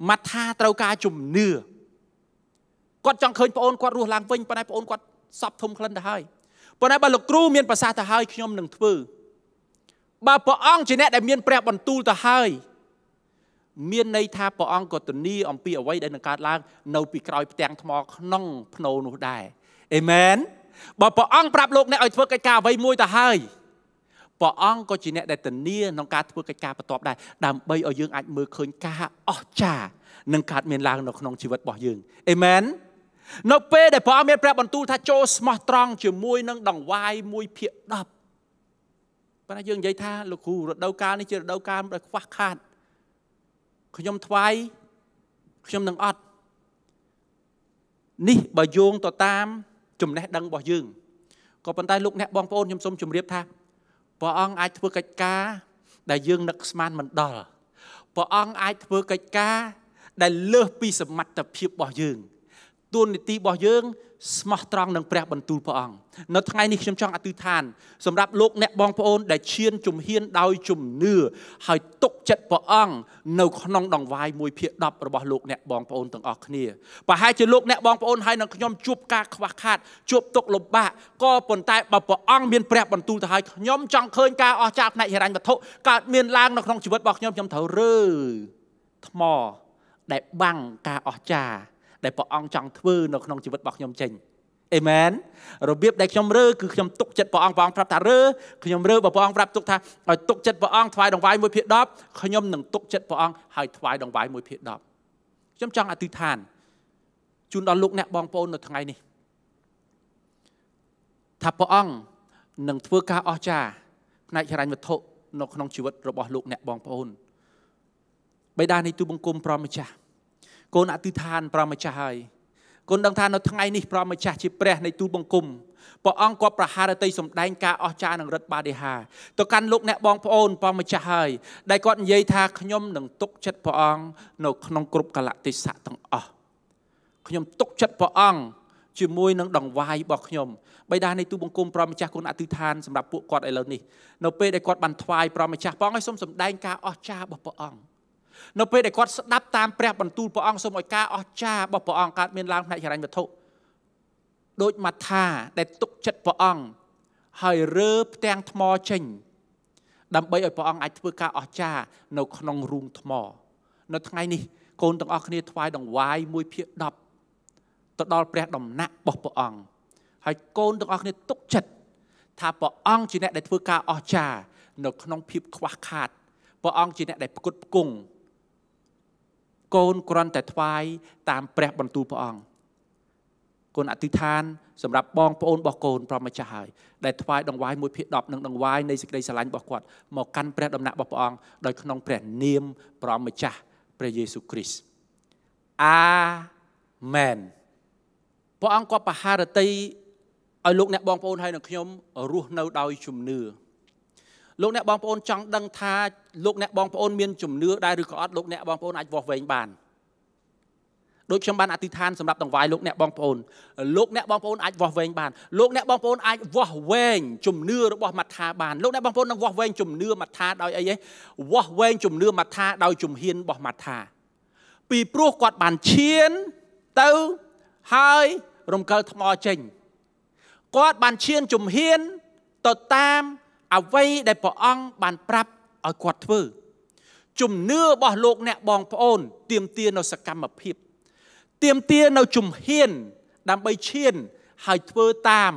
ម៉ាថាត្រូវការជំនឿគាត់ចង់ឃើញប្អូនគាត់រស់ឡើងវិញប៉ុន្តែប្អូនគាត់សពធំក្លិនទៅហើយប៉ុន្តែបើលោកគ្រូមានប្រសាសន៍ទៅហើយខ្ញុំនឹងធ្វើបើព្រះអង្គជាអ្នកដែលមានព្រះបន្ទូលទៅហើយមានន័យថាព្រះអង្គក៏ធានាអំពីអ្វីដែលនឹងកើតឡើង នៅពីក្រោយផ្ទាំងថ្មក្នុងភ្នោនោះដែរអេមែនបើព្រះអង្គប្រាប់លោកអ្នកឲ្យធ្វើកិច្ចការអ្វីមួយទៅហើយព្រះអង្គក៏ជាអ្នកដែលធានាក្នុងការធ្វើកិច្ចការបន្ទាប់ដែរដើម្បីឲ្យយើងអាចមើលឃើញការអស្ចារ្យនឹងកើតមានឡើង នៅក្នុងជីវិតរបស់យើងអេមែននៅពេលដែលព្រះអង្គមានព្រះបន្ទូលថាចូលស្មោះត្រង់ជាមួយនឹងដង្វាយមួយភាគ10ប៉ុន្តែយើងនិយាយថាលោកគ្រូរដូវកាលនេះជារដូវកាលដែលខ្វះខាតខ្ញុំថ្វាយខ្ញុំនឹងអត់នេះបើយោងទៅតាម ចំណេះដឹងរបស់យើងក៏ប៉ុន្តែលោកអ្នកបងប្អូនខ្ញុំសូមជម្រាបថាព្រះអង្គអាចធ្វើកិច្ចការ ដែលយើង នឹកស្មានមិនដល់ព្រះអង្គអាចធ្វើកិច្ចការ ដែលលើសពី សមត្ថភាពរបស់យើងទួនាទីរបស់យើងស្មោះត្រង់នឹងព្រះបន្ទូលព្រះអង្គនៅថ្ងៃនេះខ្ញុំចង់អធិដ្ឋាន សម្រាប់លោកអ្នកបងប្អូន ដែលឈានជំហានដោយជំនឿហើយទុកចិត្តព្រះអង្គនៅក្នុងដងវាយមួយភាគ10របស់លោកអ្នកបងប្អូនទាំងអស់គ្នាប្រហែលជាលោកអ្នកបងប្អូនហើយនឹងខ្ញុំជួបការខ្វះខាតជួបទុកលំបាកក៏ប៉ុន្តែបើព្រះអង្គមានព្រះបន្ទូលទៅហើយខ្ញុំចង់ឃើញការអស្ចារ្យផ្នែកហិរញ្ញវត្ថុកើតមានឡើងនៅក្នុងជីវិតរបស់ខ្ញុំខ្ញុំត្រូវរើថ្មដែលបាំងការអស្ចារ្យដែលព្រះអង្គចង់ធ្វើនៅក្នុងជីវិតរបស់ខ្ញុំចេញអេមែនរបៀបដែលខ្ញុំរើគឺខ្ញុំទុកចិត្តព្រះអង្គព្រះអង្គប្រាប់ថារើខ្ញុំរើបើព្រះអង្គប្រាប់ទុកថាឲ្យទុកចិត្តព្រះអង្គថ្វាយដង្វាយ1ភាគ10ខ្ញុំនឹងទុកចិត្តព្រះអង្គហើយថ្វាយដង្វាយ1ភាគ10ខ្ញុំចង់អធិដ្ឋានជូនដល់លោកអ្នកបងប្អូននៅថ្ងៃនេះថាព្រះអង្គនឹងធ្វើការអស្ចារ្យផ្នែកហិរញ្ញវត្ថុនៅក្នុងជីវិតរបស់លោកអ្នកបងប្អូនបេដានៃទូបង្គំប្រមម្ចាស់កូនអធិដ្ឋានប្រម្ចាស់ហើយកូនដឹងថានៅថ្ងៃនេះប្រម្ចាស់ជាព្រះនៃទូលបង្គំព្រះអង្គគាត់ប្រហារតីសម្ដែងការអស្ចារ្យនឹងរដ្ឋបាដេហាទៅកាន់លោកអ្នកបងប្អូនព្រះម្ចាស់ហើយដែលគាត់និយាយថាខ្ញុំនឹងទុកចិត្តព្រះអង្គនៅ ក្នុងគ្រប់កលៈទេសៈទាំងអស់ខ្ញុំទុកចិត្តព្រះអង្គជាមួយនឹងដងវាយរបស់ខ្ញុំបិតានៃទូបង្គំព្រះម្ចាស់គុណអធិដ្ឋានសម្រាប់ពួកគាត់ឥឡូវនេះនៅពេលដែលគាត់បានថ្វាយព្រះម្ចាស់ព្រះអង្គឲ្យសូមសម្ដែងការអស្ចារ្យរបស់ព្រះអង្គនៅពេលដែលគាត់ស្ដាប់តាមព្រះបន្ទូលព្រះអង្គសូមឲ្យការអស្ចារ្យរបស់ព្រះអង្គកើតមានឡើងផ្នែកហិរញ្ញវត្ថុដោយម៉ាថាដែលទុកចិត្តព្រះអង្គហើយរើផ្ទាំងថ្មចេញដើម្បីឲ្យព្រះអង្គអាចធ្វើការអស្ចារ្យនៅក្នុងរូងថ្មនៅថ្ងៃនេះកូនទាំងអស់គ្នាថ្វាយដង្វាយ1ភាគ10ទៅដល់ព្រះដំណាក់របស់ព្រះអង្គហើយកូនទាំងអស់គ្នាទុកចិត្តថាព្រះអង្គជាអ្នកដែលធ្វើការអស្ចារ្យនៅក្នុងភាពខ្វះខាតព្រះអង្គជាអ្នកដែលផ្គត់ផ្គង់កូនគ្រាន់តែថ្វាយតាមព្រះបន្ទូលព្រះអង្គកូនអធិដ្ឋានសម្រាប់បងប្អូនរបស់កូនប្រមចាស់ហើយ ដែលថ្វាយដង្វាយមួយភាគ10និងដង្វាយនៃសេចក្តីស្រឡាញ់របស់គាត់ មកកាន់ព្រះដំណាក់របស់ព្រះអង្គដោយក្នុងព្រះនាមប្រមចាស់ព្រះយេស៊ូវគ្រីស្ទអាមែនព្រះអង្គគាត់បហារតីឲ្យលោកអ្នកបងប្អូនហើយនិងខ្ញុំរស់នៅដោយជំនឿលោកអ្នកបងប្អូនចង់ដឹងថាលោកអ្នកបងប្អូនមានជំនឿដែរឬក៏អត់លោកអ្នកបងប្អូនអាចវាស់វែងបានដូចខ្ញុំបានអធិដ្ឋានសម្រាប់តង្វាយលោកអ្នកបងប្អូនលោកអ្នកបងប្អូនអាចវាស់វែងបានលោកអ្នកបងប្អូនអាចវាស់វែងជំនឿរបស់មត្ថាបានលោកអ្នកបងប្អូននឹងវាស់វែងជំនឿមត្ថាដោយអីហ៎វាស់វែងជំនឿមត្ថាដោយជំហានរបស់មត្ថាពីព្រោះគាត់បានឈានទៅហើយរំកិលថ្មចេញគាត់បានឈានជំហានទៅតាមអ្វីដែលព្រះអង្គបានប្រាប់ឲ្យគាត់ធ្វើ ជំនឿរបស់លោកអ្នកបងប្អូនទៀមទានៅសកម្មភាពទៀមទានៅជំហានដើម្បីឈានហើយធ្វើតាម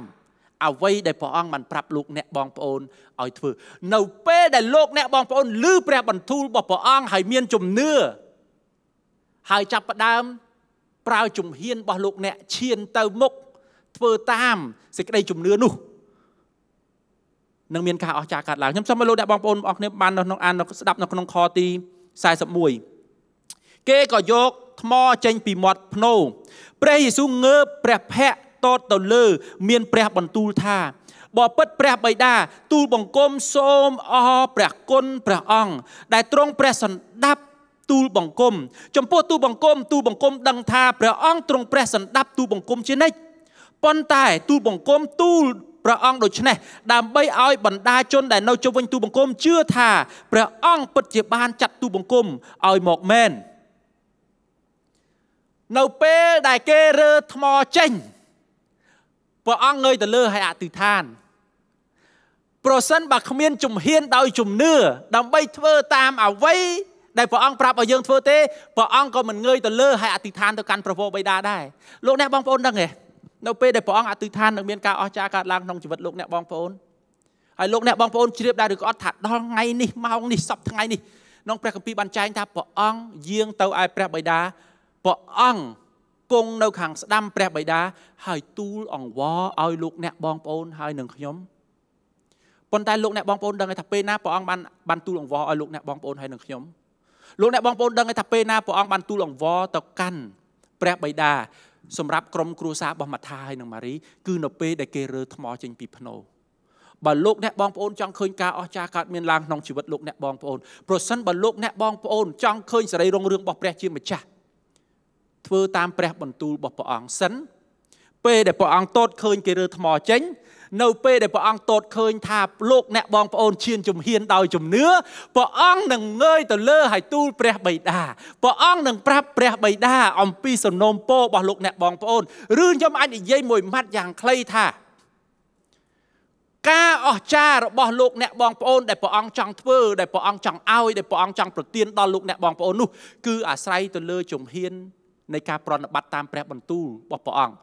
អ្វីដែលព្រះអង្គបានប្រាប់លោកអ្នកបងប្អូនឲ្យធ្វើនៅពេលដែលលោកអ្នកបងប្អូនឮព្រះបន្ទូលរបស់ព្រះអង្គហើយមានជំនឿហើយចាប់ផ្ដើម ប្រើជំហានរបស់លោកអ្នកឈានទៅមុខធ្វើតាម សេចក្តីជំនឿនោះនឹងមានការអស្ចារ្យកើតឡើងខ្ញុំសូមឲ្យលោកអ្នកបងប្អូនបងប្អូនបាននៅក្នុងអានស្ដាប់នៅក្នុងខទី41គេក៏យកថ្មចេញពីមាត់ភ្នោព្រះយេស៊ូវងើបព្រះភ័ក្ត្រតតទៅលើ មានព្រះបន្ទូលថាបើពិតព្រះបិតាទូលបង្គំសូមអរព្រះគុណព្រះអង្គដែលទ្រង់ព្រះសន្តាប់ ទូលបង្គំ ចំពោះទូលបង្គំទូលបង្គំដឹងថាព្រះអង្គទ្រង់ព្រះសន្តាប់ទូលបង្គំជានិច្ចប៉ុន្តែ ទូលបង្គំទូលព្រះអង្គដូច្នេះដើម្បីឲ្យបណ្ដាជនដែលនៅជុំវិញទូបង្គំជឿថាព្រះអង្គពិតជាបានចាត់ទូបង្គំឲ្យមកមែននៅពេលដែលគេរើថ្មចេញព្រះអង្គងើយទៅលើហើយអធិដ្ឋាន ប្រសិនបើគ្មានជំហានដោយជំនឿដើម្បីធ្វើតាមអ្វីដែលព្រះអង្គប្រាប់ឲ្យយើងធ្វើទេព្រះអង្គក៏មិនងើយទៅលើហើយអធិដ្ឋានទៅកាន់ព្រះពរបិតាដែរលោកអ្នកបងប្អូនដឹងទេនៅពេលដែលព្រះអង្គអធិដ្ឋាននឹងមានការអស្ចារ្យកើតឡើងក្នុងជីវិតលោកអ្នកបងប្អូនហើយលោកអ្នកបងប្អូនជ្រាបដែរឬក៏អត់ថាដល់ថ្ងៃនេះម៉ោងនេះសប្តាហ៍នេះក្នុងព្រះគម្ពីរបានចែងថាព្រះអង្គយាងទៅឯព្រះបិតាព្រះអង្គគង់នៅខាងស្ដាំព្រះបិតាហើយទូលអង្វរឲ្យលោកអ្នកបងប្អូនហើយនឹងខ្ញុំប៉ុន្តែលោកអ្នកបងប្អូនដឹងថាពេលណាព្រះអង្គបានបានទូលអង្វរឲ្យលោកអ្នកបងប្អូនហើយនឹងខ្ញុំ លោកអ្នកបងប្អូនដឹងថាពេលណាព្រះអង្គបានទូលអង្វរទៅកាន់ព្រះបិតាសម្រាប់ក្រុមគ្រួសាររបស់ម៉ាថាហើយនិងម៉ារី គឺនៅពេលដែលគេរើថ្ម ចេញ ពីភ្នោបើលោកអ្នកបងប្អូនចង់ឃើញការអស្ចារ្យកើតមានឡើងក្នុងជីវិតលោកអ្នកបងប្អូនប្រសិនបើលោកអ្នកបងប្អូនចង់ឃើញសេរីរុងរឿងរបស់ព្រះជាម្ចាស់ធ្វើតាមព្រះបន្ទូលរបស់ព្រះអង្គសិនពេលដែលព្រះអង្គតតឃើញគេរើថ្មចេញនៅពេលដែលព្រះអង្គតតឃើញថាលោកអ្នកបងប្អូនឈានជំហានដោយជំនឿព្រះអង្គនឹងងើយទៅលើហើយទូលព្រះបិតាព្រះអង្គនឹងប្រាប់ព្រះបិតាអំពីសំណូមពររបស់លោកអ្នកបងប្អូនឬខ្ញុំអាចនិយាយមួយម៉ាត់យ៉ាងខ្លីថាការអស្ចារ្យរបស់លោកអ្នកបងប្អូនដែលព្រះអង្គចង់ធ្វើដែលព្រះអង្គចង់ឲ្យដែលព្រះអង្គចង់ប្រទានដល់លោកអ្នកបងប្អូននោះគឺអាស្រ័យទៅលើជំហាននៃការប្រណិប័តតាមព្រះបន្ទូលរបស់ព្រះអង្គ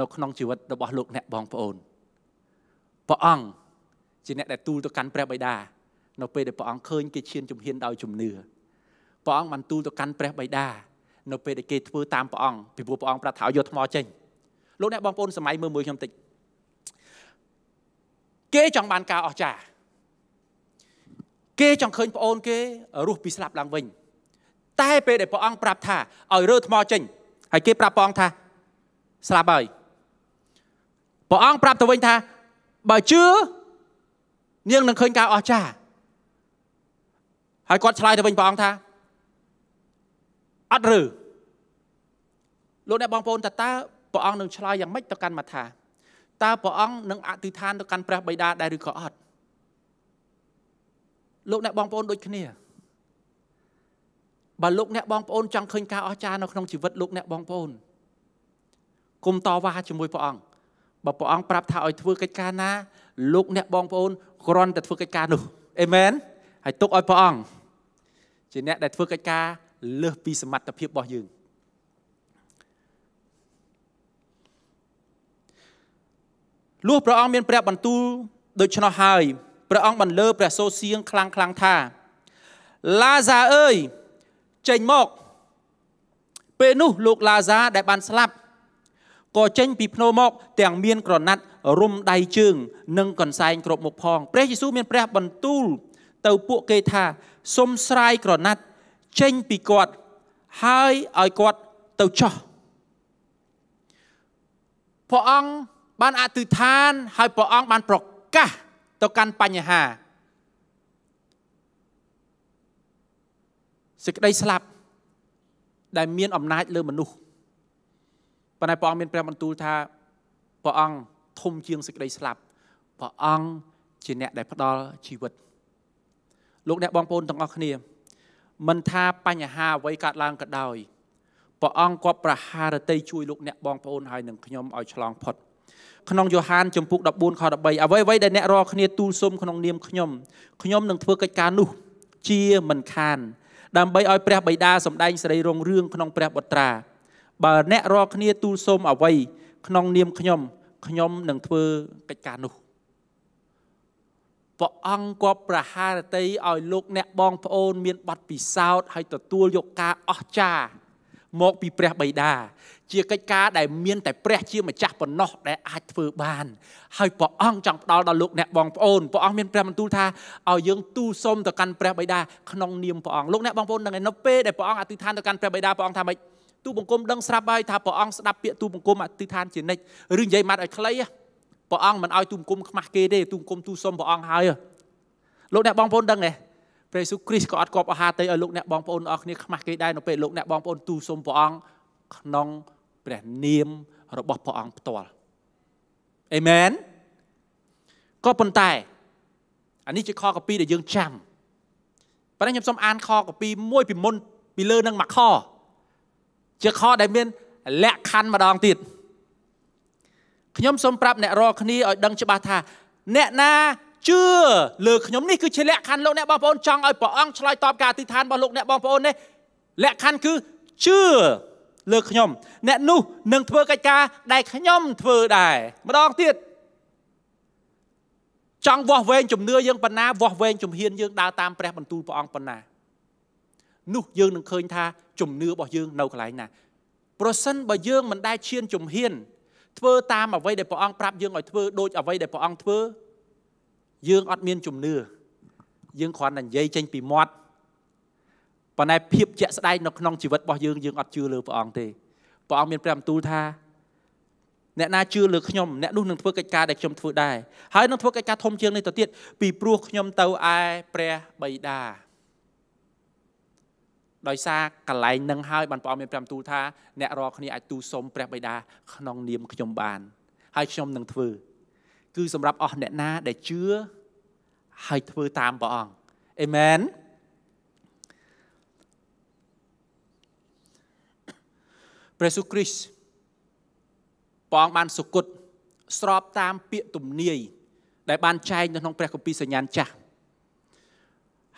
នៅក្នុងជីវិតរបស់លោកអ្នកបងប្អូនព្រះអង្គជាអ្នកដែលទូលទៅកាន់ព្រះបិតានៅ ពេលដែលព្រះអង្គឃើញ គេឈានជំហានដោយជំនឿព្រះអង្គបានទូលទៅកាន់ព្រះបិតានៅ ពេលដែលគេ ធ្វើតាមព្រះអង្គពីព្រោះព្រះអង្គប្រាប់ថាយកថ្មចេញ លោកអ្នកបងប្អូនសម័យមើលមួយខ្ញុំតិចគេចង់បានការអស្ចារ្យគេចង់ឃើញប្អូនគេរស់ពីស្លាប់ឡើងវិញតែពេលដែលព្រះអង្គប្រាប់ថាឲ្យរើថ្មចេញ ហើយគេប្រាប់ព្រះអង្គថាស្លាប់ហើយព្រះអង្គប្រាប់ទៅវិញថា បើជឿនាងនឹងឃើញការអស្ចារ្យហើយគាត់ឆ្លើយទៅវិញព្រះអង្គថាអត់ឬលោកអ្នកបងប្អូនតើតើព្រះអង្គនឹងឆ្លើយយ៉ាងម៉េចទៅកាន់មកថាតើព្រះអង្គនឹងអធិដ្ឋានទៅកាន់ព្រះបិតាដែរឬក៏អត់លោកអ្នកបងប្អូនដូចគ្នាបើលោកអ្នកបងប្អូនចង់ឃើញការអស្ចារ្យនៅក្នុងជីវិតលោកអ្នកបងប្អូនកុំតវ៉ាជាមួយព្រះអង្គបើព្រះអង្គប្រាប់ថាឲ្យធ្វើកិច្ចការណាលោកអ្នកបងប្អូនគ្រាន់តែធ្វើកិច្ចការនោះអេមែនហើយទុកឲ្យព្រះអង្គជាអ្នកដែលធ្វើកិច្ចការ លើសពីសមត្ថភាពរបស់យើងលុះព្រះអង្គមានព្រះបន្ទូលដូច្នោះហើយព្រះអង្គបានលើព្រះសូរសៀងខ្លាំងខ្លាំងថាឡាហ្សាអើយចេញមកពេលនោះលោកឡាហ្សាដែលបានស្លាប់ក៏ចេញពីភ្នូមក ទាំងមានក្រណាត់រុំដៃជើងនិងកន្សែងគ្របមុខផងព្រះយេស៊ូវមានព្រះបន្ទូល ទៅពួកគេថាសុំស្រាយក្រណាត់ចេញពីគាត់ហើយឲ្យគាត់ទៅចោះព្រះអង្គបានអធិដ្ឋានហើយព្រះអង្គបានប្រកាស ទៅកាន់បញ្ហាសេចក្តីស្លាប់ដែលមានអំណាចលើមនុស្សប៉ុន្តែព្រះអង្គមានព្រះបន្ទូលថាព្រះអង្គធំជាងសេចក្តីស្លាប់ព្រះអង្គជាអ្នកដែលផ្ដល់ជីវិត លោកអ្នកបងប្អូនទាំងអស់គ្នា មិនថាបញ្ហាអ្វីកើតឡើងក៏ដោយព្រះអង្គគាត់ប្រហារតីជួយលោកអ្នកបងប្អូនហើយនឹងខ្ញុំឲ្យឆ្លងផុតក្នុងយ៉ូហានចំពុក14ខ13អ្វីអ្វីដែលអ្នករាល់គ្នាទូលសុំក្នុង នាមខ្ញុំខ្ញុំនឹងធ្វើកិច្ចការនោះ ជាមិនខានដើម្បីឲ្យព្រះបិតាសម្ដែងសេរីរុងរឿងក្នុងព្រះបុត្រាបើអ្នករាល់គ្នាទូលសូមអ្វីក្នុងនាមខ្ញុំខ្ញុំនឹងធ្វើកិច្ចការនោះព្រះអង្គគាត់ប្រហារតីឲ្យលោកអ្នកបងប្អូន មានប័ណ្ណពិសោធន៍ឲ្យទទួលយកការអស្ចារ្យមក ពី ព្រះបិតាជាកិច្ចការដែលមានតែព្រះ ជាម្ចាស់ប៉ុណ្ណោះដែលអាចធ្វើបានហើយព្រះអង្គចង់ផ្ដល់ដល់លោកអ្នកបងប្អូនព្រះអង្គមានព្រះបន្ទូលថាឲ្យយើងទូលសូមទៅកាន់ព្រះបិតាក្នុងនាមព្រះអង្គលោកអ្នកបងប្អូននឹងឯនៅពេលដែលព្រះអង្គអធិដ្ឋានទៅកាន់ព្រះបិតាព្រះអង្គថាម៉េចទូបង្គំដឹងស្រាប់ហើយថាព្រះអង្គស្ដាប់ពាក្យទូបង្គំអធិដ្ឋានជានិច្ចឬនិយាយម៉ាត់ឲ្យខ្លីព្រះអង្គមិនឲ្យទូបង្គំខ្មាស់គេទេទូបង្គំទូសុំព្រះអង្គហើយលោកអ្នកបងប្អូនដឹងទេព្រះយេស៊ូវគ្រីស្ទក៏អត់គប់អាហារទៅឲ្យលោកអ្នកបងប្អូនអស់គ្នាខ្មាស់គេដែរនៅពេលលោកអ្នកបងប្អូនទូសុំព្រះអង្គក្នុងព្រះនាមរបស់ព្រះអង្គផ្ទាល់អេមែនក៏ប៉ុន្តែអានេះជាខកពីដែលយើងចាំប៉ុន្តែខ្ញុំសូមអានខកពីមួយពីមុនពីលើនឹងមកខជាខដែលមាន លក្ខខណ្ឌម្ដងទៀតខ្ញុំសូមប្រាប់អ្នករាល់គ្នាឲ្យដឹងច្បាស់ថា អ្នកណាជឿលើខ្ញុំនេះគឺជាលក្ខខណ្ឌលោកអ្នកបងប្អូនចង់ឲ្យព្រះអង្គឆ្លើយតបការអធិដ្ឋានរបស់លោកអ្នកបងប្អូននេះលក្ខខណ្ឌគឺជឿលើខ្ញុំអ្នកនោះនឹងធ្វើកិច្ចការ ដែលខ្ញុំធ្វើដែរម្ដងទៀតចង់វាស់វែងជំនឿយើងប៉ុណ្ណាវាស់វែងជំហានយើងដើរតាមព្រះបន្ទូលព្រះអង្គប៉ុណ្ណានោះយើងនឹងឃើញថាជំនឿរបស់យើងនៅកន្លែងណាប្រសិនបើយើងមិនដែលឈាន ជំហាន ធ្វើតាមអ្វីដែលព្រះអង្គប្រាប់យើងឲ្យធ្វើដូចអ្វីដែលព្រះអង្គធ្វើយើងអត់មានជំនឿយើងគ្រាន់តែនិយាយចេញពីមាត់ប៉ុន្តែភាពជាក់ស្ដែងនៅក្នុងជីវិតរបស់យើងយើងអត់ជឿលើព្រះអង្គទេព្រះអង្គមានព្រះបន្ទូលថាអ្នកណាជឿលើខ្ញុំអ្នកនោះនឹងធ្វើកិច្ចការដែលខ្ញុំធ្វើដែរហើយនឹងធ្វើកិច្ចការធំជាងនេះទៅទៀតពីព្រោះខ្ញុំទៅឯព្រះបិតាដោយសារកលែងនឹងហើយបានព្រះអង្គមានប្រាំទូលថាអ្នករាល់គ្នាអាចទូសុំព្រះបិតាក្នុងនាមខ្ញុំបាន ហើយខ្ញុំនឹងធ្វើ គឺសម្រាប់អស់អ្នកណាដែលជឿហើយធ្វើតាមព្រះអង្គអេមែនព្រះសុគ្រីស្ទព្រះអង្គបានសុគត ស្របតាមពាក្យទំនាយដែលបានចែងនៅក្នុងព្រះគម្ពីរសញ្ញាណចាស់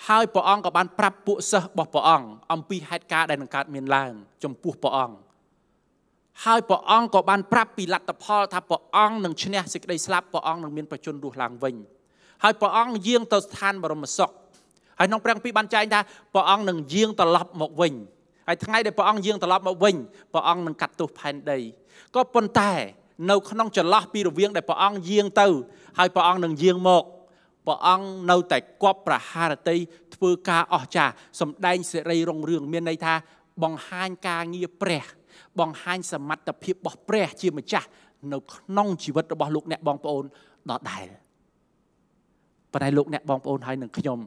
ហើយព្រះអង្គក៏បានប្រាប់ពួកសិស្សរបស់ព្រះអង្គអំពីហេតុការណ៍ដែលនឹងកើតមានឡើងចំពោះព្រះអង្គហើយព្រះអង្គក៏បានប្រាប់ពីលទ្ធផលថាព្រះអង្គនឹងឈ្នះសេចក្តីស្លាប់ព្រះអង្គនឹងមានប្រជញ្ញរស់ឡើងវិញហើយព្រះអង្គយាងទៅស្ថានបរមសុខហើយក្នុងព្រះគម្ពីរបានចែងថាព្រះអង្គនឹងយាងត្រឡប់មកវិញហើយថ្ងៃដែលព្រះអង្គយាងត្រឡប់មកវិញព្រះអង្គនឹងកាត់ទោសផែនដីក៏ប៉ុន្តែ នៅក្នុងចន្លោះពីរវាងដែលព្រះអង្គយាងទៅហើយព្រះអង្គនឹងយាងមកព្រះអង្គនៅតែគប់ប្រហារតីធ្វើការអស្ចារ្យសម្ដែងសេរីរុងរឿងមានន័យថា បង្ហាញការងារព្រះ បង្ហាញសមត្ថភាពរបស់ព្រះជាម្ចាស់នៅក្នុងជីវិតរបស់លោកអ្នកបងប្អូនដដែលប៉ុន្តែលោកអ្នកបងប្អូនហើយនឹងខ្ញុំ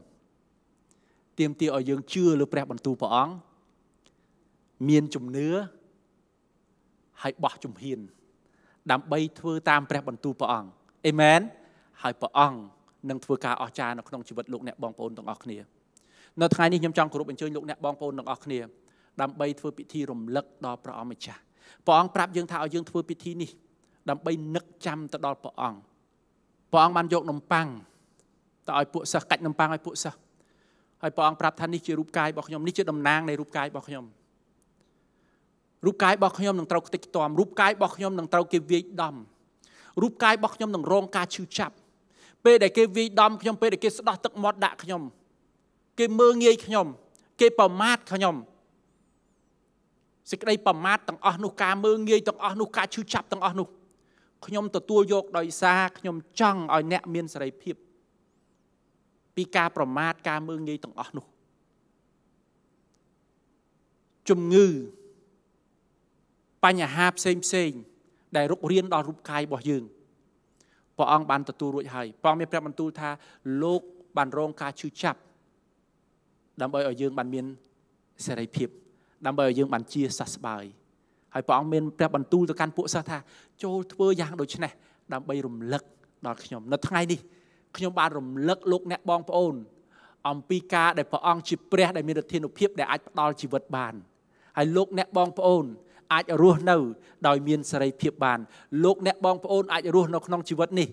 ទៀមទាឲ្យយើងជឿលើព្រះបន្ទូលព្រះអង្គមានជំនឿហើយបោះជំហាន ដើម្បីធ្វើតាមព្រះបន្ទូលព្រះអង្គអេមែនហើយព្រះអង្គនិងធ្វើការអស្ចារ្យនៅក្នុងជីវិតលោកអ្នកបងប្អូនទាំងអស់គ្នានៅថ្ងៃនេះខ្ញុំចង់គោរពអញ្ជើញលោកអ្នកបងប្អូនទាំងអស់គ្នាដើម្បីធ្វើពិធីរំលឹកដល់ព្រះអង្គម្ចាស់ព្រះអង្គប្រាប់យើងថាឲ្យយើងធ្វើពិធីនេះដើម្បីនឹកចាំទៅដល់ព្រះអង្គព្រះអង្គបានយកនំប៉័ងទៅឲ្យពួកសិស្សកាច់នំប៉័ងឲ្យពួកសិស្សហើយព្រះអង្គប្រាប់ថានេះជារូបកាយរបស់ខ្ញុំនេះជាតំណាងនៃរូបកាយរបស់ខ្ញុំរូបកាយរបស់ខ្ញុំនឹងត្រូវខ្ទេចខ្ទាំរូបកាយរបស់ខ្ញុំនឹងត្រូវគេវាយដំរូបកាយរបស់ខ្ញុំនឹងរងការឈឺចាប់ពេលដែលគេវាយដំខ្ញុំពេលដែលគេស្ដោះទឹកមាត់ដាក់ខ្ញុំគេមើលងាយខ្ញុំ គេប្រមាថខ្ញុំសេចក្តីប្រមាថទាំងអស់នោះការមើលងាយទាំងអស់នោះការឈឺចាប់ទាំងអស់នោះខ្ញុំទទួលយកដោយសារខ្ញុំចង់ឲ្យអ្នកមានសេរីភាពពីការប្រមាថការមើលងាយទាំងអស់នោះជំងឺបញ្ហាផ្សេងផ្សេង ដែលរុករានដល់រូបកាយរបស់យើងព្រះអង្គបានទទួលរួចហើយព្រះអង្គមានព្រះបន្ទូលថាលោកបានរងការឈឺចាប់ដើម្បីឲ្យយើងបានមានសេរីភាពដើម្បីឲ្យយើងបានជាសះស្បើយហើយព្រះអង្គមានព្រះបន្ទូលទៅកាន់ពួកសិស្សថាចូលធ្វើយ៉ាងដូចនេះដើម្បីរំលឹកដល់ខ្ញុំនៅថ្ងៃនេះខ្ញុំបានរំលឹកលោកអ្នកបងប្អូន អំពីការដែលព្រះអង្គជាព្រះដែលមានឫទ្ធានុភាពដែលអាចផ្ដល់ជីវិតបានហើយលោកអ្នកបងប្អូនអាចរស់នៅដោយមានសេរីភាពបានលោកអ្នកបងប្អូនអាចរស់នៅក្នុងជីវិតនេះ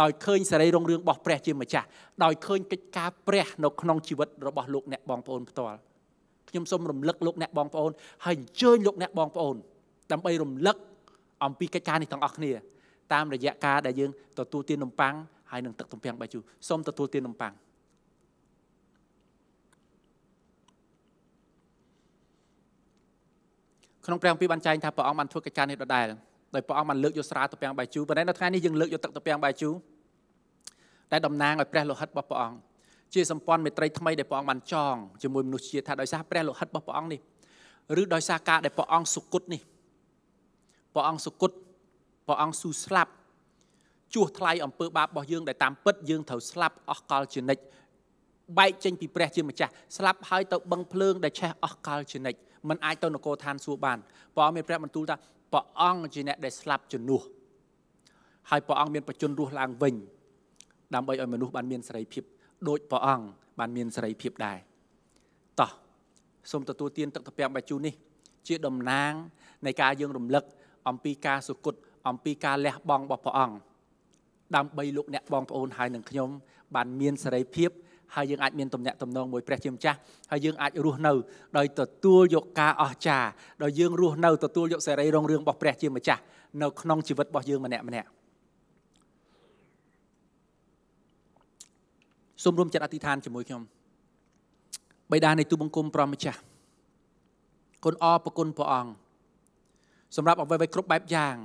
ដោយឃើញសេរីរុងរឿងរបស់ព្រះជាម្ចាស់ដោយឃើញកិច្ចការព្រះនៅក្នុងជីវិតរបស់លោកអ្នកបងប្អូនផ្ទាល់ខ្ញុំសូមរំលឹកលោកអ្នកបងប្អូនហើយអញ្ជើញលោកអ្នកបងប្អូនដើម្បីរំលឹក អំពីកិច្ចការនេះទាំងអស់គ្នាតាមរយៈការដែលយើងទទួលទាននំប៉័ងហើយនឹងទឹកទំពាំងបាយជូរសូមទទួលទាននំប៉័ងក្នុងព្រះគម្ពីរបានចែងថាព្រះអង្គបានធ្វើកិច្ចការនេះដដែលដោយព្រះអង្គបានលើកយកស្រាទៅពាំងបាយជូរប៉ុន្តែនៅថ្ងៃនេះយើងលើកយកទឹកទៅពាំងបាយជូរតែតំណាងឲ្យព្រះលោហិតរបស់ព្រះអង្គជាសម្ព័ន្ធមេត្រីថ្មីដែលព្រះអង្គបានចងជាមួយមនុស្សជាតិថាដោយសារព្រះលោហិតរបស់ព្រះអង្គនេះឬដោយសារការដែលព្រះអង្គសុគតនេះព្រះអង្គសុគតព្រះអង្គស៊ូស្លាប់ជួសថ្លៃអំពើបាបរបស់យើងដែលតាមពិតយើងត្រូវស្លាប់អស់កលជានិច្ចបែកចេញពីព្រះជាម្ចាស់ស្លាប់ហើយទៅបឹងភ្លើងដែលឆេះអស់កលជានិច្ចมันអាចទៅនគរឋានសួគ៌បានព្រះអង្គមានព្រះបន្ទូលថាព្រះអង្គជាអ្នកដែលស្លាប់ជំនួសហើយព្រះអង្គមានបជនរស់ឡើងវិញ ដើម្បីឲ្យមនុស្សបានមានសេរីភាពដូចព្រះអង្គបានមានសេរីភាពដែរតោះសូមទទួលទានទឹកត្រពាំងបាយជូរនេះជាតំណាងនៃការយើងរំលឹកអំពីការសុគតអំពីការលះបង់របស់ព្រះអង្គដើម្បីលោកអ្នកបងប្អូនហើយនិងខ្ញុំបានមានសេរីភាពហើយយើងអាចមានទំនាក់ទំនងមួយព្រះជាម្ចាស់ហើយយើងអាចរស់នៅដោយទទួលយកការអស្ចារ្យដោយយើងរស់នៅទទួលយកសេរីរុងរឿងរបស់ព្រះជាម្ចាស់នៅក្នុងជីវិតរបស់យើងម្នាក់ម្នាក់សូមរួមចិត្តអធិដ្ឋានជាមួយខ្ញុំបិតានៃទូបង្គំព្រះម្ចាស់គុណអរប្រគុណព្រះអង្គសម្រាប់អ្វីៗគ្រប់បែបយ៉ាង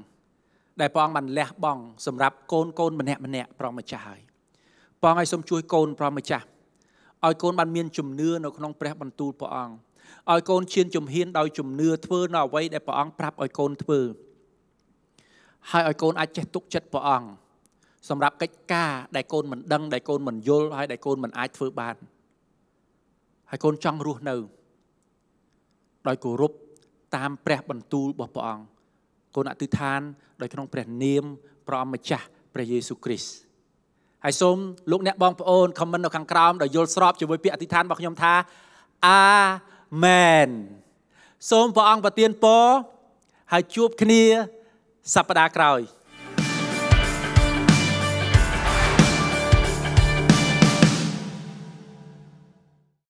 ដែលព្រះអង្គបានលះបង់សម្រាប់កូនកូនម្នាក់ម្នាក់ព្រះម្ចាស់ហើយព្រះអង្គឲ្យសូមជួយកូនព្រះម្ចាស់ឲ្យកូនបានមានជំនឿនៅ ក្នុងព្រះ បន្ទូលព្រះអង្គឲ្យកូនឈានជំហាន ដោយជំនឿធ្វើនៅអ្វីដែលព្រះអង្គប្រាប់ឲ្យកូនធ្វើហើយឲ្យកូនអាចចេះទុកចិត្តព្រះអង្គសម្រាប់កិច្ចការដែលកូនមិនដឹងដែលកូនមិនយល់ហើយដែលកូនមិនអាចធ្វើបានហើយកូនចង់រស់នៅដោយគោរពតាមព្រះបន្ទូលរបស់ព្រះអង្គកូនអធិដ្ឋានដោយក្នុង ព្រះនាមព្រះអម្ចាស់ព្រះយេស៊ូវគ្រីស្ទហើយសូមលោកអ្នកបងប្អូនខមមិននៅខាងក្រោមដែលយល់ស្របជាមួយពាក្យអធិដ្ឋានរបស់ខ្ញុំថាអាមែនសូមព្រះអង្គប្រទានពរហើយជួបគ្នា សប្តាហ៍ក្រោយ។